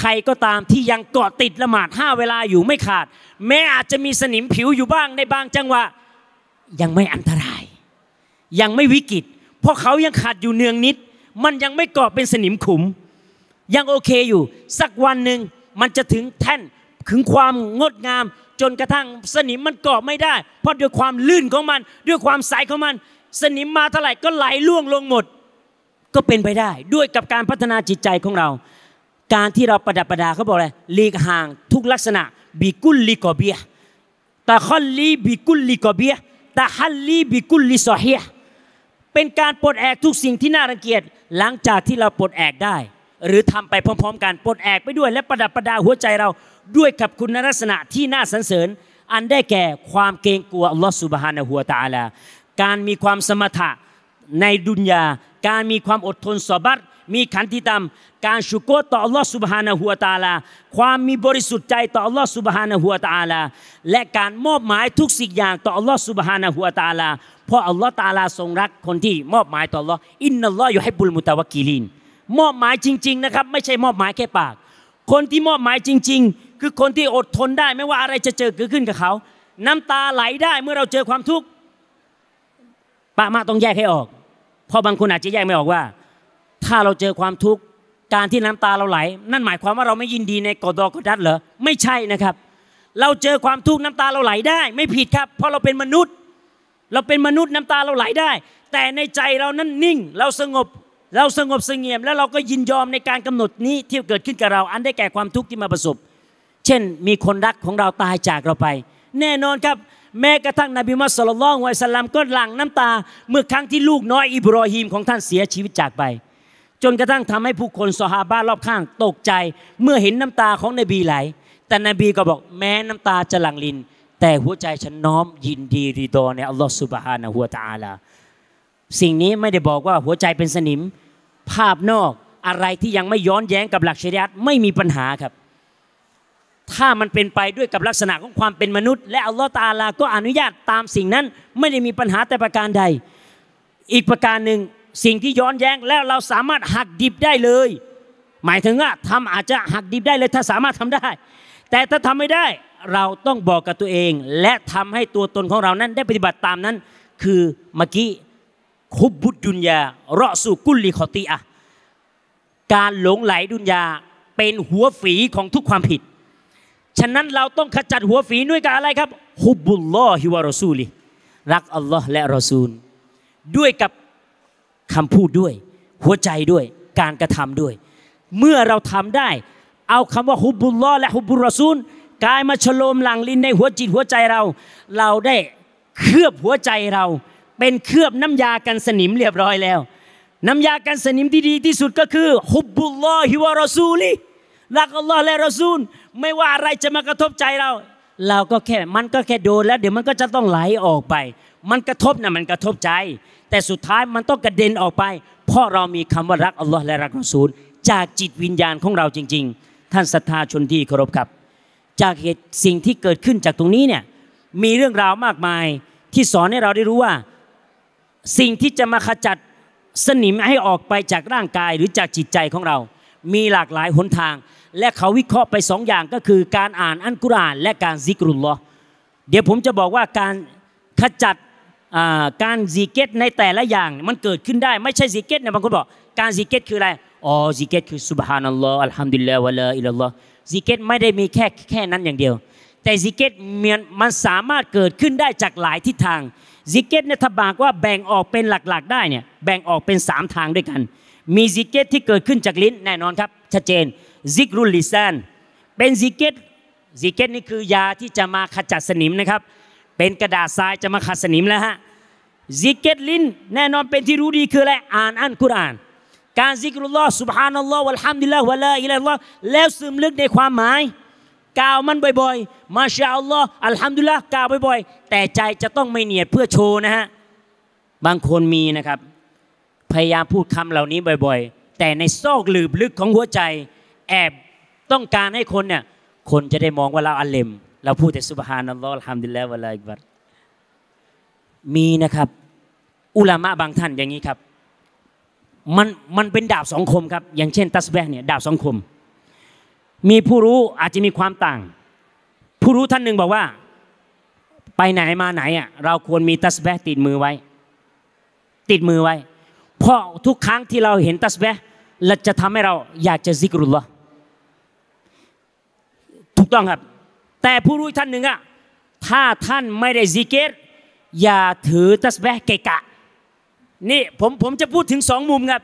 ใครก็ตามที่ยังเกาะติดละหมาดห้าเวลาอยู่ไม่ขาด แม้อาจจะมีสนิมผิวอยู่บ้างในบาง จังหวะยังไม่อันตราย ยังไม่วิกฤตเพราะเขายังขาดอยู่เนืองนิด มันยังไม่เกาะเป็นสนิมขุม ยังโอเคอยู่ สักวันหนึ่งมันจะถึงแท่นถึงความงดงาม จนกระทั่งสนิมมันเกาะไม่ได้ เพราะด้วยความลื่นของมัน ด้วยความใสของมันสนิมมาเท่าไหร่ก็ไหลล่วงลงหมด ก็เป็นไปได้ด้วยกับการพัฒนาจิตใจของเรา การที่เราประดับประดาเขาบอกอะไรลีกห่างทุกลักษณะบิกุลลีกอบียตะคอลลีบิกุลลีกอบียตะฮัลลีบิกุลลีซอเฮียเป็นการปลดแอกทุกสิ่งที่น่ารังเกียจหลังจากที่เราปลดแอกได้ หรือทำไปพร้อม ๆกันปลดแอกไปด้วย และประดับประดาหัวใจเราด้วยกับคุณลักษณะที่น่าสรรเสริญ อันได้แก่ความเกรงกลัวอัลลอฮฺสุบฮานะหัวตาลาการมีความสมถะในดุนยาการมีความอดทนสอบัตมีขันติตามการชุกโกต่ออัลลอฮ์สุบฮานะหัวตาลาความมีบริสุทธิ์ใจ ต่ออัลลอฮ์สุบฮานะหัวตาลาและการมอบหมายทุกสิ่งอย่าง ต่ออัลลอฮ์สุบฮานะหัวตาลาเพราะอัลลอฮ์ตาลาทรงรัก คนที่มอบหมายต่ออัลลอฮ์อินนัลลอฮ์อยู่ให้บุลมุตะวะกีลินมอบหมายจริง ๆนะครับ ไม่ใช่มอบหมายแค่ปาก คนที่มอบหมายจริง ๆ คือคนที่อดทนได้ไม่ว่าอะไรจะเจอเกิดขึ้นกับเขาน้ำตาไหลได้เมื่อเราเจอความทุกข์ปะมะต้องแยกให้ออก เพราะบางคนอาจจะแยกไม่ออกว่า ถ้าเราเจอความทุกข์การที่น้ำตาเราไหล นั่นหมายความว่าเราไม่ยินดีในกอดอกอดัดเหรอไม่ใช่นะครับ เราเจอความทุกข์น้ำตาเราไหลได้ ไม่ผิดครับ เพราะเราเป็นมนุษย์เราเป็นมนุษย์น้ำตาเราไหลได้ แต่ในใจเรานั้นนิ่งเราสงบ เราสงบสงเงียมแล้วเราก็ยินยอมในการกำหนดนี้ที่เกิดขึ้นกับเราอันได้แก่ความทุกข์ที่มาประสบเช่นมีคนรักของเราตายจากเราไป แน่นอนครับแม้กระทั่งนบีมัสลลัลของอัลลัมก็หลั่งน้ำตา เมื่อครั้งที่ลูกน้อยอิบรอฮีมของท่านเสียชีวิตจากไป จนกระทั่งทำให้ผู้คนซอฮาบะรอบข้างตกใจเมื่อเห็นน้ำตาของนบีไหล แต่นบีก็บอกแม้น้ำตาจะหลั่งลิน แต่หัวใจฉันน้อมยินดีรีดอในอัลลอฮฺสุบฮานะฮุวตาลาสิ่งนี้ไม่ได้บอกว่าหัวใจเป็นสนิม ภาพนอกอะไรที่ยังไม่ย้อนแย้งกับหลักชริยัตไม่มีปัญหาครับถ้ามันเป็นไปด้วยกับลักษณะของความเป็นมนุษย์ และอัลลอฮ์ตาลาก็อนุญาตตามสิ่งนั้น ไม่ได้มีปัญหาแต่ประการใด อีกประการหนึ่งสิ่งที่ย้อนแย้งแล้วเราสามารถหักดิบได้เลย หมายถึงว่าทำาอาจจะหักดิบได้เลยถ้าสามารถทำได้ แต่ถ้าทำไม่ได้เราต้องบอกกับตัวเอง และทำให้ตัวตนของเรานั้นได้ปฏิบัติตามนั้น คือเมื่อกี้คุบบุตดุนยาเราะสู่กุลลีขอติอะการหลงไหลดุนยาเป็นหัวฝีของทุกความผิดฉะนั้นเราต้องขจัดหัวฝีด้วยกับอะไรครับ ฮุบุลลอฮิวะรอซูลี รักอัลลอฮ์และรอซูลด้วยกับคำพูดด้วยหัวใจด้วยการกระทำด้วย เมื่อเราทำได้ เอาคำว่าฮุบุลลอฮ์และฮุบุรอซูลกลายมาฉลมหลังลินในหัวจิตหัวใจเรา เราได้เคลือบหัวใจเรา เป็นเคลือบน้ำยากันสนิมเรียบร้อยแล้ว น้ำยากันสนิมที่ดีที่สุดก็คือฮุบบุลลอฮิวะรอซูลีรักอัลลอฮ์และรอซูลไม่ว่าอะไรจะมากระทบใจเรา เราก็แค่มันก็แค่โดนแล้วเดี๋ยวมันก็จะต้องไหลออกไป มันกระทบนะมันกระทบใจ แต่สุดท้ายมันต้องกระเด็นออกไปเพราะเรามีคำว่ารักอัลลอฮ์และรักรอซูลจากจิตวิญญาณของเราจริง ๆ ท่านศรัทธาชนที่เคารพครับ จากเหตุสิ่งที่เกิดขึ้นจากตรงนี้เนี่ยมีเรื่องราวมากมายที่สอนให้เราได้รู้ว่า สิ่งที่จะมาขจัดสนิมให้ออกไปจากร่างกายหรือจากจิตใจของเรา มีหลากหลายหนทางและเขาวิเคราะห์ไปสองอย่างก็คือการอ่านอันกุรอานและการซิกรุลลอเดี๋ยวผมจะบอกว่าการขจัดการซิกเกตในแต่ละอย่างมันเกิดขึ้นได้ไม่ใช่ซิกเกตนะบางคนบอกการซิกเกตคืออะไร อ๋อซิกเกตคือสุบฮานัลลอฮ์อัลฮัมดุลิลลาฮ์วะลาอิลลัลลอฮ์ซิกเกตไม่ได้มีแค่แค่นั้นอย่างเดียว แต่ซิกเกตมันสามารถเกิดขึ้นได้จากหลายทิศทางซิกเกตเนี่ยถ้าบากว่าแบ่งออกเป็นหลักๆได้เนี่ยแบ่งออกเป็น 3 ทางด้วยกัน มีซิกเกตที่เกิดขึ้นจากลิ้นแน่นอนครับ ชัดเจนซิกรุลลิซานเป็นซิกเก็ตซิกเก็ตนี่คือยาที่จะมาขจัดสนิมนะครับ เป็นกระดาษทรายจะมาขัดสนิมแล้วฮะซิกเก็ตลิน แน่นอนเป็นที่รู้ดีคืออะไร อ่านอันกุรอาน การซิกรุลลอฮ์สุบฮานัลลอฮ์วัลฮัมดุลิลลาฮ์วะลาอิลลัลลอฮ์แล้วซึมลึกในความหมาย กล่าวมันบ่อยๆ มาชาอัลลอฮ์อัลฮัมดุลิลล์กล่าวบ่อย ๆ แต่ใจจะต้องไม่เนียดเพื่อโชว์นะฮะ บางคนมีนะครับ พยายามพูดคำเหล่านี้บ่อยๆ แต่ในซอกหลืบลึกของหัวใจแอบต้องการให้คนเนี่ยคนจะได้มองว่าเราอัลเลมเราพูดแต่สุบฮานัลลอฮ์ฮามดิลลาฮวะลาอิกบัรมีนะครับอุลามะบางท่านอย่างนี้ครับ มันมันเป็นดาบสองคมครับอย่างเช่น ตัสแบกเนี่ยดาบสองคม มีผู้รู้อาจจะมีความต่าง ผู้รู้ท่านหนึ่งบอกว่าไปไหนมาไหนอ่ะเราควรมีตัสแบกติดมือไว้ ติดมือไว้เพราะทุกครั้งที่เราเห็นตัสแบกเราจะทำให้เราอยากจะซิกรุลละต้องครับแต่ผู้รู้ท่านหนึ่งอะถ้าท่านไม่ได้ซิกเกตอย่าถือตัสแบกเกกะนี่ผมผมจะพูดถึงสองมุมครับ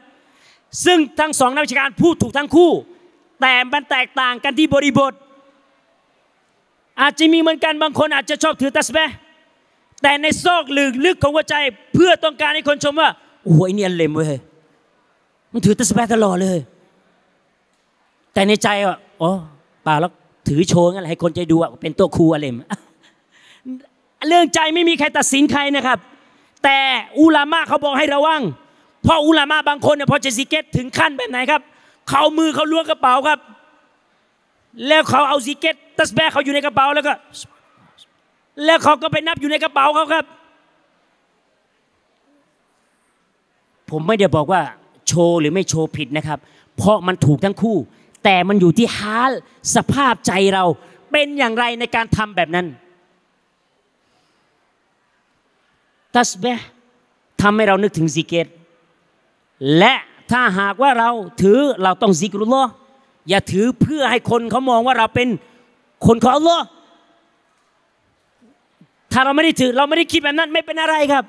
ซึ่งทั้งสองนักวิชาการพูดถูกทั้งคู่ แต่มันแตกต่างกันที่บริบท อาจจะมีเหมือนกันบางคน อาจจะชอบถือตัสแบกแต่ในซอกลึกลึกของหัวใจ เพื่อต้องการให้คนชมว่าโอ้โหอเนียนเลมเว้ยมันถือตัสแบกตลอดเลย แต่ในใจอ่ะอ๋อป่าแล้วถือโชว์อะไรให้คนใจดูว่าเป็นตัวครูอะไรเรื่องใจไม่มีใครตัดสินใครนะครับ แต่อุลามะเขาบอกให้ระวังเพราะอุลามะบางคนเนี่ยพอจะสิเกตถึงขั้นแบบไหนครับ เขามือเขาล้วงกระเป๋าครับ แล้วเขาเอาซิเกตตัสแบกเขาอยู่ในกระเป๋าแล้วก็แล้วเขาก็ไปนับอยู่ในกระเป๋าเขาครับ ผมไม่ได้บอกว่า โชว์หรือไม่โชว์ผิดนะครับ เพราะมันถูกทั้งคู่แต่มันอยู่ที่ฮาร์สภาพใจเราเป็นอย่างไรในการทำแบบนั้นตัสเบะทำให้เรานึกถึงซิกเกตและถ้าหากว่าเราถือเราต้องซิกรุลลออย่าถือเพื่อให้คนเขามองว่าเราเป็นคนของอัลลอฮ์ถ้าเราไม่ได้ถือ เราไม่ได้คิดแบบนั้น ไม่เป็นอะไรครับ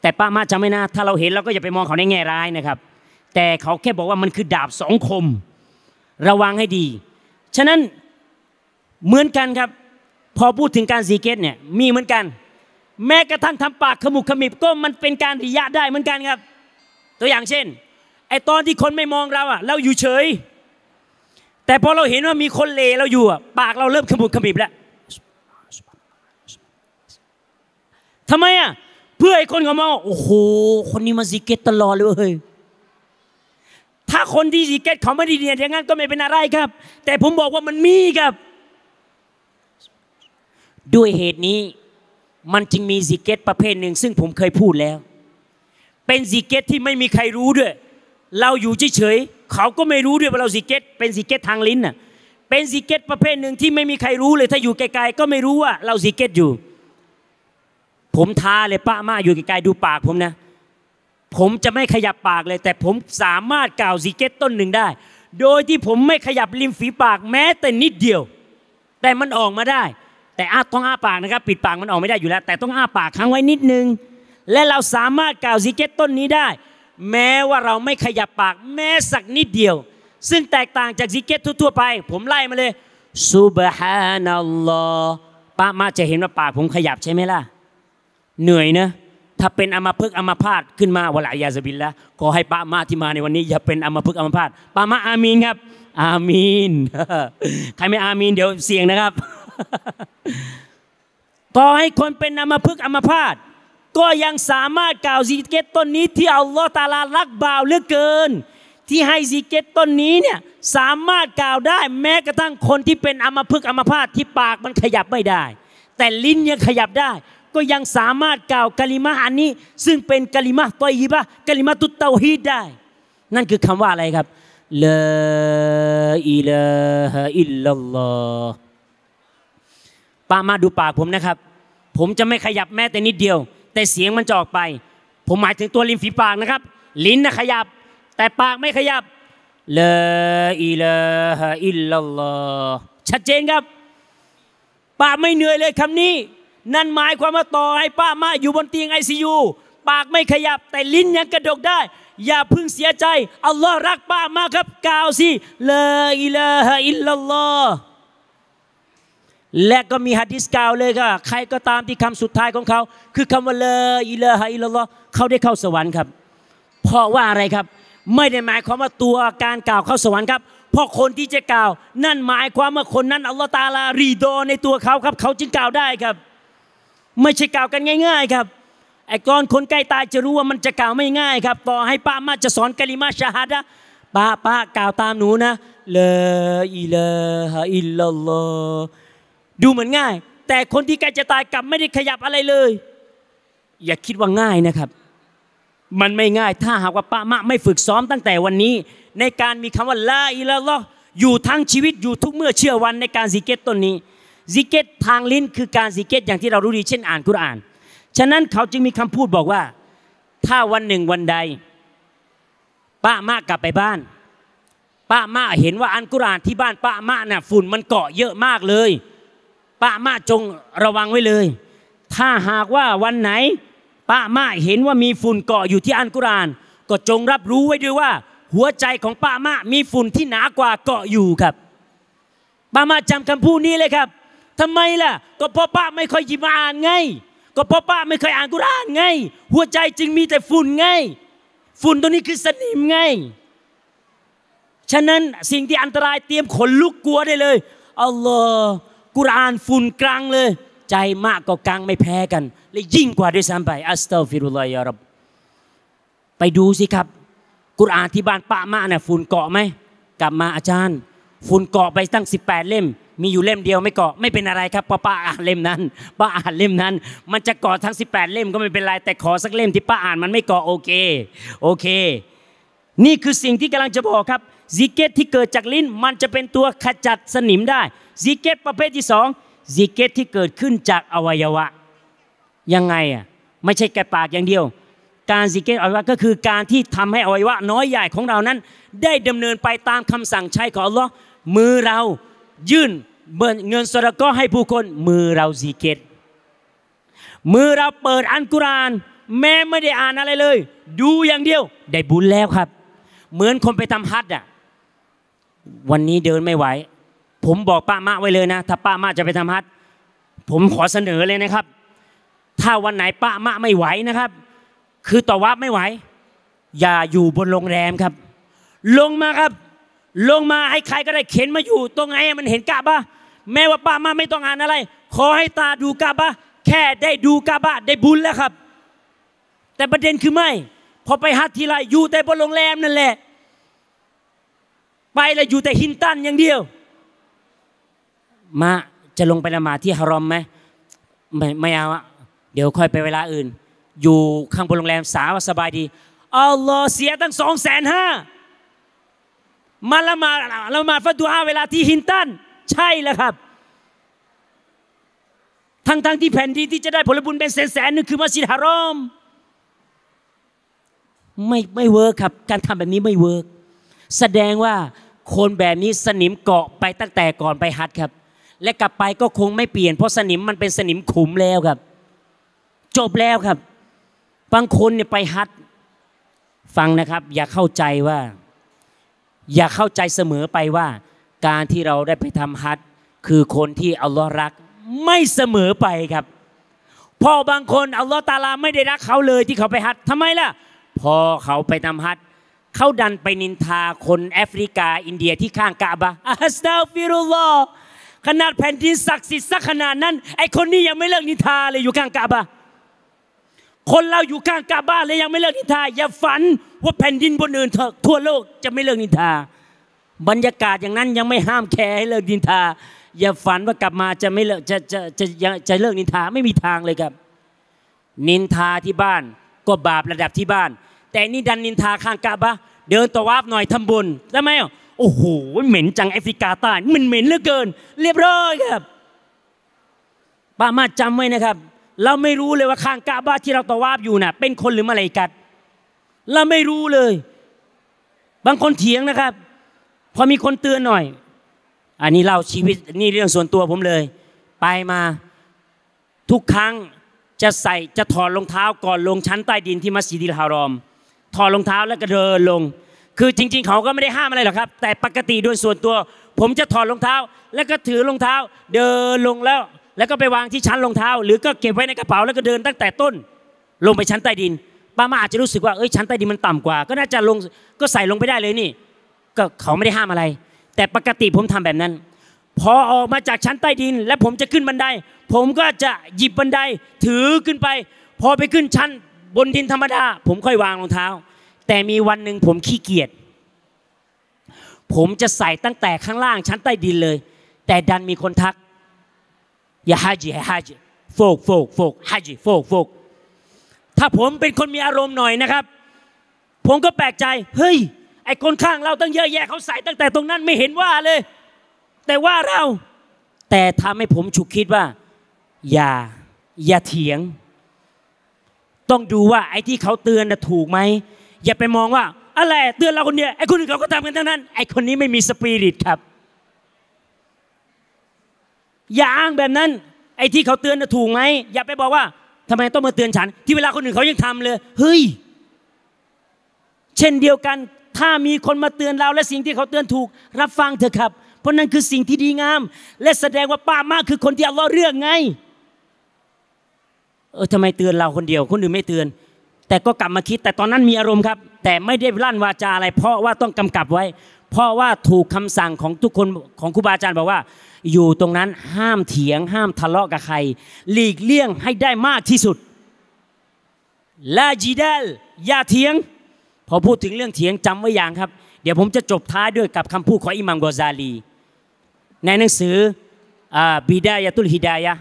แต่ป้ามาจะไม่นะ ถ้าเราเห็นเราก็อย่าไปมองเขาในแง่ร้ายนะครับแต่เขาแค่บอกว่ามันคือดาบสองคมระวังให้ดี ฉะนั้นเหมือนกันครับ พอพูดถึงการซีเกตเนี่ยมีเหมือนกัน แม้กระทั่งทำปากขมุกขมิบก็มันเป็นการริยะได้เหมือนกันครับ ตัวอย่างเช่น ไอตอนที่คนไม่มองเราอะเราอยู่เฉย แต่พอเราเห็นว่ามีคนเลเราอยู่อะปากเราเริ่มขมุกขมิบแล้วทำไมอะเพื่อไอคนเขามองโอ้โหคนนี้มาซีเกตตลอดเลยถ้าคนที่สีเกตเขาไม่ดีเนี่ยอย่างนั้นก็ไม่เป็นอะไรครับ แต่ผมบอกว่ามันมีครับ ด้วยเหตุนี้ มันจึงมีสีเกตประเภทหนึ่งซึ่งผมเคยพูดแล้ว เป็นสีเกตที่ไม่มีใครรู้ด้วย เราอยู่เฉยๆเขาก็ไม่รู้ด้วยว่าเราสีเกตเป็นสีเกตทางลิ้นน่ะเป็นสีเกตประเภทหนึ่งที่ไม่มีใครรู้เลย ถ้าอยู่ไกล ๆ ก็ไม่รู้ว่า เราสีเกตอยู่ ผมท้าเลยป้ามาอยู่ไกลๆดูปากผมนะผมจะไม่ขยับปากเลย แต่ผมสามารถกล่าวซีเกตต้นหนึ่งได้ โดยที่ผมไม่ขยับริมฝีปากแม้แต่นิดเดียว แต่มันออกมาได้ แต่อาต้องอ้าปากนะครับปิดปากมันออกไม่ได้อยู่แล้ว แต่ต้องอ้าปากค้างไว้นิดนึงและเราสามารถกล่าวซีเกตต้นนี้ได้ แม้ว่าเราไม่ขยับปากแม้สักนิดเดียว ซึ่งแตกต่างจากซีเกตทั่วๆไป ผมไล่มาเลยซุบฮานัลลอฮ์ป้ามาจะเห็นว่าปาก ผมขยับใช่ไหมล่ะเหนื่อยเนะถ้าเป็นอมาพึกอมาพาดขึ้นมาวลายาสบินแล้วขอให้ป้ามาที่มาในวันนี้อย่าเป็นอมาพึกอมาพาดป้ามาอามีนครับ อามีนใครไม่อามีนเดี๋ยวเสียงนะครับ ต่อให้คนเป็นอมาพึกอมาพาดก็ยังสามารถกล่าวซีเกตต้นนี้ที่อัลลอฮฺตาลารักบ่าวเหลือเกิน ที่ให้ซีเกตต้นนี้เนี่ยสามารถกล่าวได้ แม้กระทั่งคนที่เป็นอมาพึกอมาพาดที่ปากมันขยับไม่ได้ แต่ลิ้นยังขยับได้ก็ยังสามารถกล่าวกะลิมะอันนี้ ซึ่งเป็นกะลิมะตอยิบะกะลิมะตุเตาฮีดได้นั่นคือคำว่าอะไรครับลาอิลาฮะอิลลัลลอฮ์ปามาดูปากผมนะครับ ผมจะไม่ขยับแม้แต่นิดเดียว แต่เสียงมันจอกไป ผมหมายถึงตัวลิมฝีปากนะครับ ลิ้นนะขยับ แต่ปากไม่ขยับลาอิลาฮะอิลลัลลอฮ์ชัดเจนครับปากไม่เหนื่อยเลยคำนี้นั่นหมายความว่าต่อให้ป้ามาอยู่บนเตียงไอซียูปากไม่ขยับแต่ลิ้นยังกระดกได้ อย่าพึ่งเสียใจอัลลอฮ์รักป้ามาครับกล่าวสิลาอิลาฮะอิลลอฮ์และก็มีฮะดิษกล่าวเลยค่ะใครก็ตามที่คำสุดท้ายของเขา คือคำว่าลาอิลาฮะอิลลลลอฮ์เขาได้เข้าสวรรค์ครับ เพราะว่าอะไรครับ ไม่ได้หมายความว่าตัวการกล่าวเข้าสวรรค์ครับเพราะคนที่จะกล่าว นั่นหมายความว่าคนนั้น อัลลอฮ์ตาลารีดอในตัวเขาครับ เขาจึงกล่าวได้ครับไม่ใช่กล่าวกันง่าย ๆ ครับไอ้ก่อนคนใกล้ตายจะรู้ว่ามันจะกล่าวไม่ง่าย ครับต่อให้ป้ามาจะสอนกะลิมาชาฮัดะป้าป้ากล่าวตามหนูนะลาอิลฮะอิลลัลลอดูเหมือนง่าย แต่คนที่ใกล้จะตายกลับไม่ได้ขยับอะไรเลย อย่าคิดว่าง่ายนะครับ มันไม่ง่ายถ้าหากว่าป้ามะไม่ฝึกซ้อมตั้งแต่วันนี้ ในการมีคำว่าลาอิลาลออยู่ทั้งชีวิตอยู่ทุกเมื่อเชื่อวันในการสิเกตต้นนี้ซิกเกตทางลิ้นคือการซิกเกตอย่างที่เรารู้ดีเช่นอ่านกุราน ฉะนั้นเขาจึงมีคำพูดบอกว่าถ้าวันหนึ่งวันใด ป้ามากลับไปบ้าน ป้ามาเห็นว่าอันกุรานที่บ้าน ป้ามาเน่ะฝุ่นมันเกาะเยอะมากเลยป้ามาจงระวังไว้เลย ถ้าหากว่าวันไหน ป้ามาเห็นว่ามีฝุ่นเกาะอยู่ที่อันกุราน ก็จงรับรู้ไว้ด้วยว่า หัวใจของป้ามามีฝุ่นที่หนากว่าเกาะอยู่ครับป้ามาจจำคำพูดนี้เลยครับทำไมล่ะ ก็พ่อป้าไม่ค่อยหยิบมาอ่านไง ก็พ่อป้าไม่เคยอ่านกุรานไง หัวใจจึงมีแต่ฝุ่นไง ฝุ่นตัวนี้คือสนิมไง ฉะนั้นสิ่งที่อันตรายเตรียมขนลุกกลัวได้เลยอัลลอฮ์กุรานฝุ่นกลางเลย ใจมากก็กลางไม่แพ้กัน และยิ่งกว่าด้วยซ้ำไปอัสตัฟิรุลัยยารับไปดูสิครับ กุรานที่บ้านป้ามาเนี่ยฝุ่นเกาะไหมกลับมาอาจารย์ ฝุ่นเกาะไปตั้ง18เล่มมีอยู่เล่มเดียวไม่เกาะไม่เป็นอะไรครับป้าป้าอ่านเล่มนั้นป้าอ่านเล่มนั้น มันจะเกาะทั้ง 18 เล่มก็ไม่เป็นไรแต่ขอสักเล่มที่ป้าอ่านมันไม่เกาะโอเค โอเค นี่คือสิ่งที่กำลังจะบอกครับซิเกตที่เกิดจากลิ้นมันจะเป็นตัวขจัดสนิมได้ซิเกตประเภทที่สองซิเกตที่เกิดขึ้นจากอวัยวะยังไงอ่ะไม่ใช่แก่ปากอย่างเดียว การซิเกตอวัยวะก็คือการที่ทำให้อวัยวะน้อยใหญ่ของเรานั้น ได้ดำเนินไปตามคำสั่งใช้ของอัลลอฮ์มือเรายื่นเงินสระก็ให้ผู้คน มือเราซีเกตมือเราเปิดอันกุรานแม้ไม่ได้อ่านอะไรเลย ดูอย่างเดียว ได้บุญแล้วครับ เหมือนคนไปทำฮัทอ่ะวันนี้เดินไม่ไหว ผมบอกป้ามะไว้เลยนะ ถ้าป้ามะจะไปทำฮัทผมขอเสนอเลยนะครับ ถ้าวันไหนป้ามะไม่ไหวนะครับ คือต่อวับไม่ไหว อย่าอยู่บนโรงแรมครับ ลงมาครับลงมาให้ใครก็ได้เข็นมาอยู่ ตรงไหนมันเห็นกาบะแม้ว่าป้ามาไม่ต้องอ่านอะไร ขอให้ตาดูกาบะ แค่ได้ดูกาบะ ได้บุญแล้วครับ แต่ประเด็นคือไม่ พอไปฮัททีไรอยู่แต่บนโรงแรมนั่นแหละ ไปแล้วอยู่แต่หินตันอย่างเดียวมาจะลงไปละหมาดที่ฮารอมไหมไม่ไม่เอาอะเดี๋ยวค่อยไปเวลาอื่น อยู่ข้างบนโรงแรมสาวสบายดีอัลลอฮ์เสียตั้งสองแสนห้ามาละมาละมาฟัดดูอาเวลาที่หินตันใช่แล้วครับ ทั้งๆงที่แผ่นดินที่จะได้ผลบุญเป็นแสนๆนึงคือมัสยิดฮารอม ไม่ไม่เวิร์กครับ การทำแบบนี้ไม่เวิร์กแสดงว่าคนแบบนี้สนิมเกาะไปตั้งแต่ก่อนไปฮัทครับและกลับไปก็คงไม่เปลี่ยนเพราะสนิมมันเป็นสนิมขุมแล้วครับจบแล้วครับบางคนเนี่ยไปฮัทฟังนะครับ อย่าเข้าใจว่าอย่าเข้าใจเสมอไปว่า การที่เราได้ไปทำฮัตคือคนที่อัลลอฮ์รัก ไม่เสมอไปครับ พอบางคนอัลลอฮ์ตาลาไม่ได้รักเขาเลยที่เขาไปฮัตทำไมล่ะพอเขาไปทำฮัตเขาดันไปนินทาคนแอฟริกาอินเดียที่ข้างกาบะอัสตาฟิรุลลอฮ์ขนาดแผ่นดินศักดิ์สิทธิ์สักขนาดนั้นไอคนนี้ยังไม่เลิกนินทาเลยอยู่ข้างกาบะคนเราอยู่ข้างกาบะเลยยังไม่เลิกนินทาอย่าฝันว่าแผ่นดินบนอื่นเถอะทั่วโลก จะไม่เลิกนินทา บรรยากาศอย่างนั้นยังไม่ห้ามแคร์ให้เลิกนินทา อย่าฝัน ว่ากลับมาจะไม่เลิกจะจะจะจะเลิกนินทาไม่มีทางเลยครับ นินทาที่บ้าน ก็บาประดับที่บ้าน แต่นี่ดันนินทาข้างกาบะเดินตะวาบหน่อยทำบุญได้ไหมโอ้โห เหม็นจังแอฟริกาใต้มันเหม็นเหลือเกิน เรียบร้อยครับป้ามาจำไว้นะครับ เราไม่รู้เลยว่าข้างกาบะาที่เราตะวาบอยู่น่ะ เป็นคนหรือมะไรกัดเราไม่รู้เลย บางคนเถียงนะครับ พอมีคนเตือนหน่อย อันนี้เล่าชีวิตนี่เรื่องส่วนตัวผมเลย ไปมา ทุกครั้งจะใส่จะถอดรองเท้า ก่อนลงชั้นใต้ดินที่มัสยิดิลฮารอม ถอดรองเท้าแล้วก็เดินลง คือจริง ๆ เขาก็ไม่ได้ห้ามอะไรหรอกครับ แต่ปกติด้วยส่วนตัว ผมจะถอดรองเท้า แล้วก็ถือรองเท้า เดินลงแล้ว แล้วก็ไปวางที่ชั้นรองเท้า หรือก็เก็บไว้ในกระเป๋าแล้วก็เดินตั้งแต่ต้น ลงไปชั้นใต้ดินป้ามาอาจจะรู้สึกว่าเอ้ยชั้นใต้ดินมันต่ำกว่าก็น่า จะลงก็ใส่ลงไปได้เลยนี่ก็เขาไม่ได้ห้ามอะไร แต่ปกติผมทำแบบนั้น พอออกมาจากชั้นใต้ดิน และผมจะขึ้นบันไดผมก็จะหยิบบันได ถือขึ้นไป พอไปขึ้นชั้น บนดินธรรมดาผมค่อยวางรองเท้า แต่มีวันหนึ่งผมขี้เกียจผมจะใส่ตั้งแต่ข้างล่างชั้นใต้ดินเลย แต่ดันมีคนทักอย่าฮาจิฮาจิโฟกโฟกโฟกฮาจิโฟกโฟกถ้าผมเป็นคนมีอารมณ์หน่อยนะครับ ผมก็แปลกใจ เฮ้ยไอ้คนข้าง เราตั้งเยอะ แยะเขาใส่ตั้งแต่ตรงนั้น ไม่เห็นว่าเลย แต่ว่าเรา แต่ทำให้ผมฉุกคิดว่า อย่า อย่าเถียงต้องดูว่าไอ้ที่เขาเตือนนะถูกไหมอย่าไปมองว่าอะไรเตือนเราคนเดียวไอ้คนอื่นเขาก็ทำกันทั้งนั้นไอ้คนนี้ไม่มีสปิริตครับ อย่าอ้างแบบนั้น ไอ้ที่เขาเตือนนะถูกไหมอย่าไปบอกว่าทำไมต้องมาเตือนฉัน ที่เวลาคนอื่นเขายังทำเลยเฮ้ย เช่นเดียวกัน ถ้ามีคนมาเตือนเราและสิ่งที่เขาเตือนถูก รับฟังเถอะครับเพราะนั่นคือสิ่งที่ดีงาม และแสดงว่าป้ามากคือคนที่เอาลลอเรื่องไง เออทำไมเตือนเราคนเดียวคนอื่นไม่เตือน แต่ก็กลับมาคิด แต่ตอนนั้นมีอารมณ์ครับ แต่ไม่ได้ลั่นวาจาอะไร เพราะว่าต้องกำกับไว้ เพราะว่าถูกคำสั่งของทุกคนของครูบาอาจารย์บอกว่าอยู่ตรงนั้นห้ามเถียง ห้ามทะเลาะกับใครหลีกเลี่ยงให้ได้มากที่สุดลาจีเดลอย่าเถียง พอพูดถึงเรื่องเถียงจำไว้อย่างครับเดี๋ยวผมจะจบท้ายด้วยกับคำพูดของอิหมัมกอซาลีในหนังสือบิดายะตุลฮิดายะ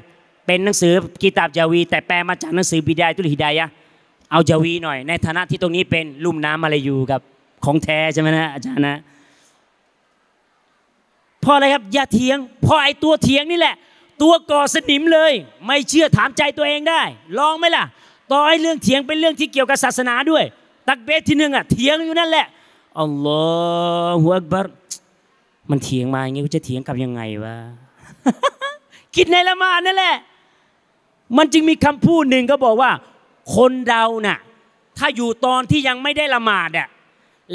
เป็นหนังสือกีตาบจาวี แต่แปลมาจากหนังสือบิดายะตุลฮิดายะเอาจาวีหน่อย ในฐานะที่ตรงนี้เป็นลุ่มน้ำมาลายูกับของแท้ใช่ไหมนะ อาจารย์นะพราะอะไรครับอย่าเถียงเพราะไอ้ตัวเถียงนี่แหละ ตัวก่อสนิมเลย ไม่เชื่อถามใจตัวเองได้ ลองไหมล่ะต่อให้เรื่องเถียงเป็นเรื่องที่เกี่ยวกับศาสนาด้วย ตักเบสที่หนึ่งอ่ะเถียงอยู่นั่นแหละอัลลอฮฺหัวบารมันเถียงมาอย่างงี้กูจะเถียงกลับยังไงวะคิดในละมานั่นแหละ มันจึงมีคำพูดหนึ่งก็บอกว่า คนเราน่ะถ้าอยู่ตอนที่ยังไม่ได้ละหมาดอ่ะ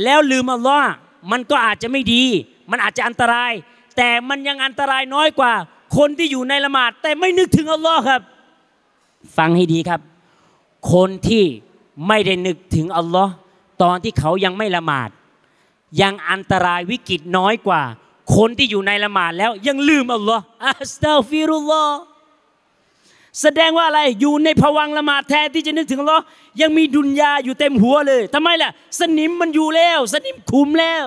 แล้วลืมอัลลอฮ์มันก็อาจจะไม่ดี มันอาจจะอันตรายแต่มันยังอันตรายน้อยกว่า คนที่อยู่ในละหมาด แต่ไม่นึกถึงอัลลอฮ์ครับ ฟังให้ดีครับ คนที่ไม่ได้นึกถึงอัลลอฮ์ตอนที่เขายังไม่ละหมาด ยังอันตรายวิกฤตน้อยกว่า คนที่อยู่ในละหมาดแล้ว ยังลืมอัลลอฮ์อัสตัลฟิรุลลอฮ์แสดงว่าอะไรอยู่ในภวังละหมาดแทนที่จะนึกถึงอัลลอฮ์ยังมีดุนยาอยู่เต็มหัวเลยทำไมล่ะสนิมมันอยู่แล้ว สนิมคุมแล้ว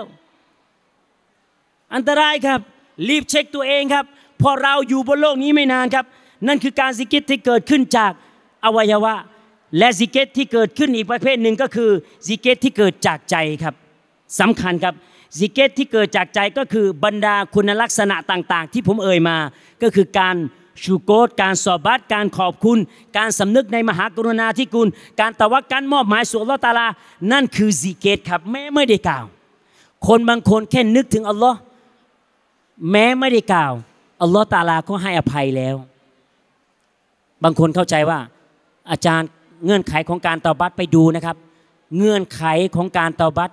อันตรายครับรีบเช็คตัวเองครับ พอเราอยู่บนโลกนี้ไม่นานครับ นั่นคือการซิกิตที่เกิดขึ้นจากอวัยวะ และซิกิตที่เกิดขึ้นอีกประเภทหนึ่งก็คือซิกิตที่เกิดจากใจครับ สำคัญครับซิกเกตที่เกิดจากใจก็คือบรรดาคุณลักษณะต่าง ๆ ที่ผมเอ่ยมา ก็คือการชูโกตการสอบบัตการขอบคุณ การสำนึกในมหากรุณาธิคุณการตะวักการมอบหมายสู่ลอตาลา นั่นคือซิกเกตครับ แม้ไม่ได้กล่าวคนบางคนแค่นึกถึงอัลลอฮ์แม้ไม่ได้กล่าว อัลลอฮ์ตาลา ก็ให้อภัยแล้ว บางคนเข้าใจว่า อาจารย์เงื่อนไขของการตอบัตไปดูนะครับ เงื่อนไขของการตอบัต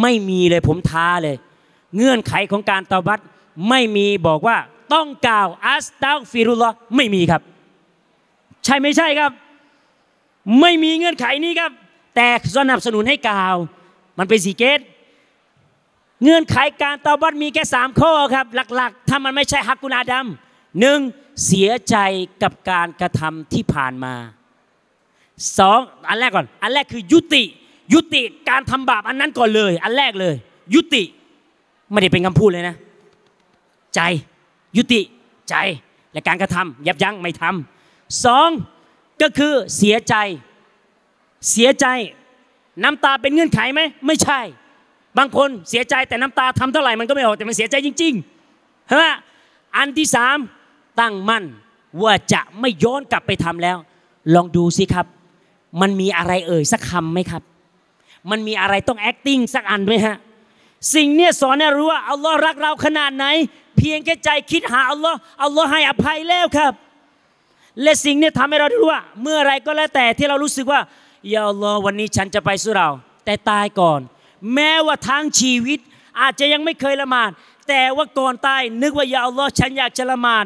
ไม่มีเลยผมท้าเลย เงื่อนไขของการตอบัตไม่มีบอกว่า ต้องกล่าวอัสตัฟิรุลลอไม่มีครับ ใช่ไม่ใช่ครับ ไม่มีเงื่อนไขนี้ครับ แต่สนับสนุนให้กล่าว มันเป็นสีเกตเงื่อนไขการตอบัดมีแค่สามข้อครับ หลักๆถ้ามันไม่ใช่ฮักกุณาดำหนึ่งเสียใจกับการกระทำที่ผ่านมาสองอันแรกก่อน อันแรกคือยุติยุติการทำบาปอันนั้นก่อนเลย อันแรกเลย ยุติ ไม่ได้เป็นคำพูดเลยนะ ใจ ยุติ ใจและการกระทำยับยั้งไม่ทำสองก็คือเสียใจ เสียใจน้ำตาเป็นเงื่อนไขไหมไม่ใช่บางคนเสียใจแต่น้ำตาทำเท่าไหร่มันก็ไม่ออกแต่มันเสียใจจริงๆฮะอันที่สามตั้งมั่นว่าจะไม่ย้อนกลับไปทำแล้ว ลองดูสิครับ มันมีอะไรเอ่ยสักคำไหมครับ มันมีอะไรต้อง acting สักอันไหมฮะสิ่งเนี้ยสอนให้รู้ว่าอัลลอฮ์รักเราขนาดไหน เพียงแค่ใจคิดหาอัลลอฮ์อัลลอฮ์ให้อภัยแล้วครับ และสิ่งเนี้ยทำให้เรารู้ว่า เมื่อไรก็แล้วแต่ที่เรารู้สึกว่าอย่าอัลลอฮ์วันนี้ฉันจะไปสู้เรา แต่ตายก่อนแม้ว่าทางชีวิต อาจจะยังไม่เคยละหมาดแต่ว่าก่อนตายนึกว่าอยาเอาล้อฉันอยากจะละหมาด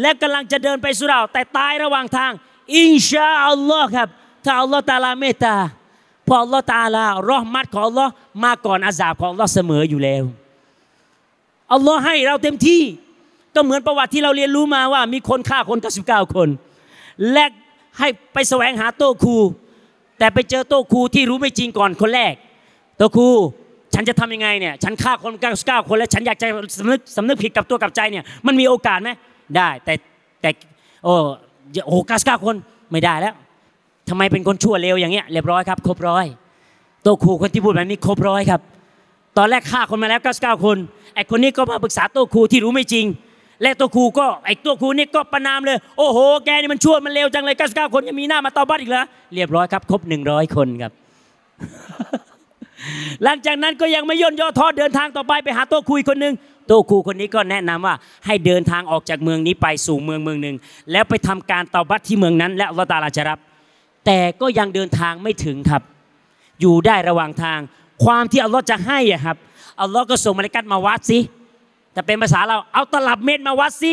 และกำลังจะเดินไปสุราแต่ตายระหว่างทาง อินชาอัลลอฮ์ครับ ถ้าอัลลอฮ์ตาลาเมตตาพออัลลอฮ์ตาลา รอหมัดของอัลลอฮ์มาก่อนอาซาบของอัลลอฮ์เสมออยู่แล้วอัลลอฮ์ให้เราเต็มที่ ก็เหมือนประวัติที่เราเรียนรู้มาว่า มีคนฆ่าคน99คน และให้ไปแสวงหาโต้ครูแต่ไปเจอโต้ครูที่รู้ไม่จริงก่อนคนแรกตัวครูฉันจะทำยังไงเนี่ยฉันฆ่าคนเก้าก้าคนแล้ว ฉันอยากจะสำนึกสำนึกผิดกับตัวกับใจเนี่ยมันมีโอกาสไหมได้แต่แต่โอ้โอ้เก้าเก้าคนไม่ได้แล้ว ทำไมเป็นคนชั่วเลวอย่างเงี้ยเรียบร้อย ครับครบร้อยตัวครูคนที่พูดแบบนี้ครบร้อยครับ ตอนแรกฆ่าคนมาแล้วเก้าเก้าคนไอ้คนนี้ก็มาปรึกษาตัวครูที่รู้ไม่จริง และตัวครูก็ไอ้ตัวครูนี่ก็ประนามเลย โอ้โหแกนี่มันชั่วมันเลวจังเลยเก้าเก้าคนยังมีหน้ามาตอบัตอีกเหรอเรียบร้อย ครับครบหนึ่งร้อยคนครับหลังจากนั้นก็ยังไม่ย่นย่อท้อเดินทางต่อไปไปหาโต๊คุยคนหนึ่งโต๊คุยคนนี้ก็แนะนำว่าให้เดินทางออกจากเมืองนี้ไปสู่เมืองเมืองหนึ่งแล้วไปทำการเตาบัตที่เมืองนั้น และวตาลาจะรับ แต่ก็ยังเดินทางไม่ถึงครับ อยู่ได้ระหว่างทาง ความที่อัลลอฮ์จะให้ครับอัลลอฮ์ก็ส่งมาลิกัดมาวัดสิแต่เป็นภาษาเราเอาตลับเม็ดมาวัดสิ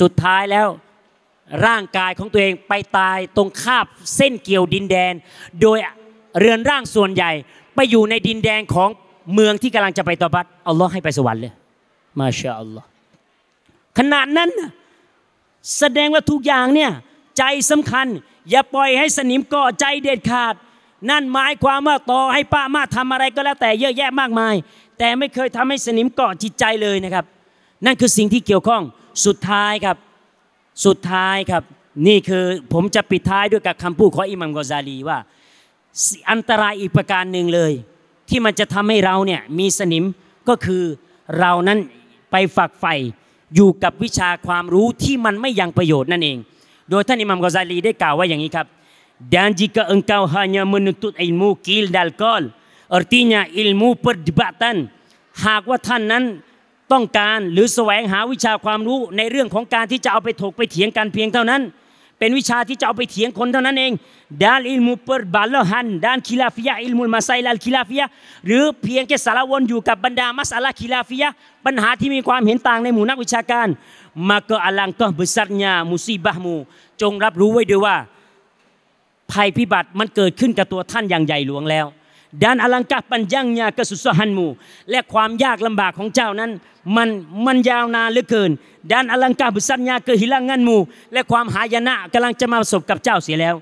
สุดท้ายแล้ว ร่างกายของตัวเองไปตายตรงคาบเส้นเกี่ยวดินแดน โดยเรือนร่างส่วนใหญ่ไปอยู่ในดินแดงของเมืองที่กำลังจะไปตบัดอัลลอฮ์ให้ไปสวรรค์เลยมาชาอัลลอฮ์ขนาดนั้นแสดงว่าทุกอย่างเนี่ยใจสำคัญอย่าปล่อยให้สนิมเกาะใจเด็ดขาด นั่นหมายความว่าต่อให้ป้ามาทำอะไรก็แล้วแต่เยอะแยะมากมาย แต่ไม่เคยทำให้สนิมเกาะจิตใจเลยนะครับนั่นคือสิ่งที่เกี่ยวข้องสุดท้ายครับสุดท้ายครับนี่คือผมจะปิดท้ายด้วยกับคำพูดของอิหมัมกอซาลีว่าอันตรายอีกประการหนึ่งเลย ที่มันจะทำให้เราเนี่ยมีสนิมก็คือเรานั้นไปฝักใฝ่อยู่กับวิชาความรู้ที่มันไม่ยังประโยชน์นั่นเอง โดยท่านอิมามกอซาลีได้กล่าวว่าอย่างนี้ครับดังจิกะ e อ g งเ u า a n ย a มุ n ุตอิ t ilmu kil dal อ o l ต r t ยาอิ ilmu ป e ด d e ั a t หากว่าท่านนั้นต้องการหรือแสวงหาวิชาความรู้ในเรื่องของการที่จะเอาไปถกไปเถียงกันเพียงเท่านั้นเป็นวิชาที่จะเอาไปเถียงคนเท่านั้นเองด้านอิลมุเปร์บาลฮันด้านคิลาฟิยาอิลมุลมาไซลัลคิลาฟิยาหรือเพียงแค่สารวนอยู่กับบรรดามัสอาลาคิลาฟิยาปัญหาที่มีความเห็นต่างในหมู่นักวิชาการมาเกออลังก a เบสัญญามุ m ีบ i b a จงรับรู้ไว้ด้วยว่า ภัยพิบัติมันเกิดขึ้นกับตัวท่านอย่างใหญ่หลวงแล้วดันอลังกาปัญญ n j a n g n y a k e s u s a h a และความยากลำบากของเจ้านั้น มันมันยาวนานเหลือเกินดันอลังกาบุษ e s a r n กิ k e h งัน n g a n และความหายนะกำลังจะมาประสบกับเจ้าเสียแล้ว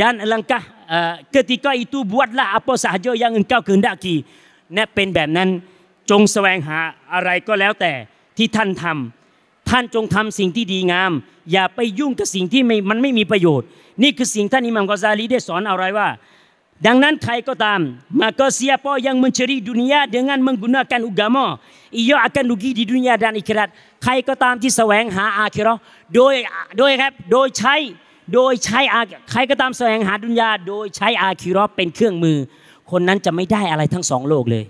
ดันอลังกาเอ่อ ketika itu buatlah apa sahaja yang engkau kehendaki นะเป็นแบบนั้นจงแสวงหาอะไรก็แล้วแต่ที่ท่านทำท่านจงทำสิ่งที่ดีงาม อย่าไปยุ่งกับสิ่งที่มันไม่มีประโยชน์ นี่คือสิ่งท่านอิหม่ามกอซาลีได้สอนเอาไว้ว่าดังนั้นใครก็ตาม maka siapa yang mencari dunia dengan menggunakan agama ia akan rugi di dunia dan akhirat ใครก็ตามที่แสวงหาอาคิรอโดยโดยครับโดยใช้โดยใช้ใครก็ตามแสวงหาดุนยาโดยใช้อาคิรอเป็นเครื่องมือ คนนั้นจะไม่ได้อะไรทั้งสองโลกเลย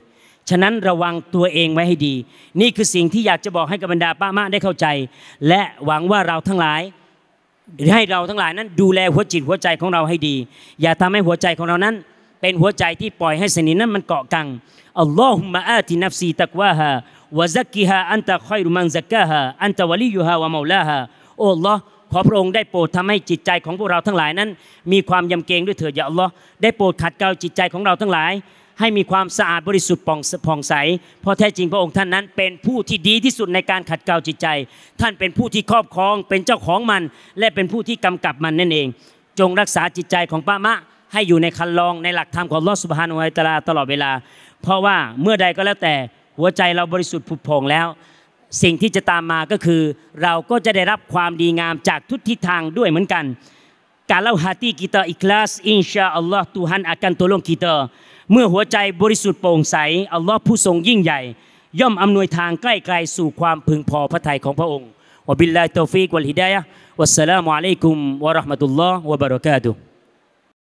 ฉะนั้นระวังตัวเองไว้ให้ดี นี่คือสิ่งที่อยากจะบอกให้กับบรรดาป้ามาได้เข้าใจ และหวังว่าเราทั้งหลายให้เราทั้งหลายนั้นดูแลหัวจิตหัวใจของเราให้ดี อย่าทำให้หัวใจของเรานั้นเป็นหัวใจที่ปล่อยให้สนิทนั้นมันเกาะกังอัลลอฮุมะอาตินัฟซีตักวาฮาวะซักกิฮาอันตะคอยรุมังซักกะฮาอันตะวะลิยูฮาวะมอลาฮาโอ้ลอขอพระองค์ได้โปรดทำให้จิตใจของพวกเราทั้งหลายนั้น มีความยำเกรงด้วยเถิดอย่าอัลลอฮ์ได้โปรดขัดเกลาจิตใจของเราทั้งหลายให้มีความสะอาดบริสุทธิ์ผ่องใส เพราะแท้จริงพระองค์ท่านนั้น เป็นผู้ที่ดีที่สุดในการขัดเกลาจิตใจ ท่านเป็นผู้ที่ครอบครอง เป็นเจ้าของมัน และเป็นผู้ที่กำกับมันนั่นเอง จงรักษาจิตใจของป้ามะ ให้อยู่ในคันลองในหลักธรรมของลอสุภานุไตลาตลอดเวลา เพราะว่าเมื่อใดก็แล้วแต่ หัวใจเราบริสุทธิ์ผุดผ่องแล้ว สิ่งที่จะตามมาก็คือ เราก็จะได้รับความดีงามจากทุกทิศทางด้วยเหมือนกันาเรล่าฮาตีกิตาอิคลาส อินชาอัลลอฮ์ตูฮันอาก n t ตัวลงกิตาเมื่อหัวใจบริสุทธิ์โปร่งใส อัลลอฮ์ผู้ทรงยิ่งใหญ่ ย่อมอำนวยทางใกล้ไกลสู่ความพึงพอพระทัยของพระองค์วบิลลาฮิตอฟิกวัลฮิดายะวัสสลามุอะลัยกุมวะราะห์มะตุลลอฮ์วะบะเราะกาตุฮ์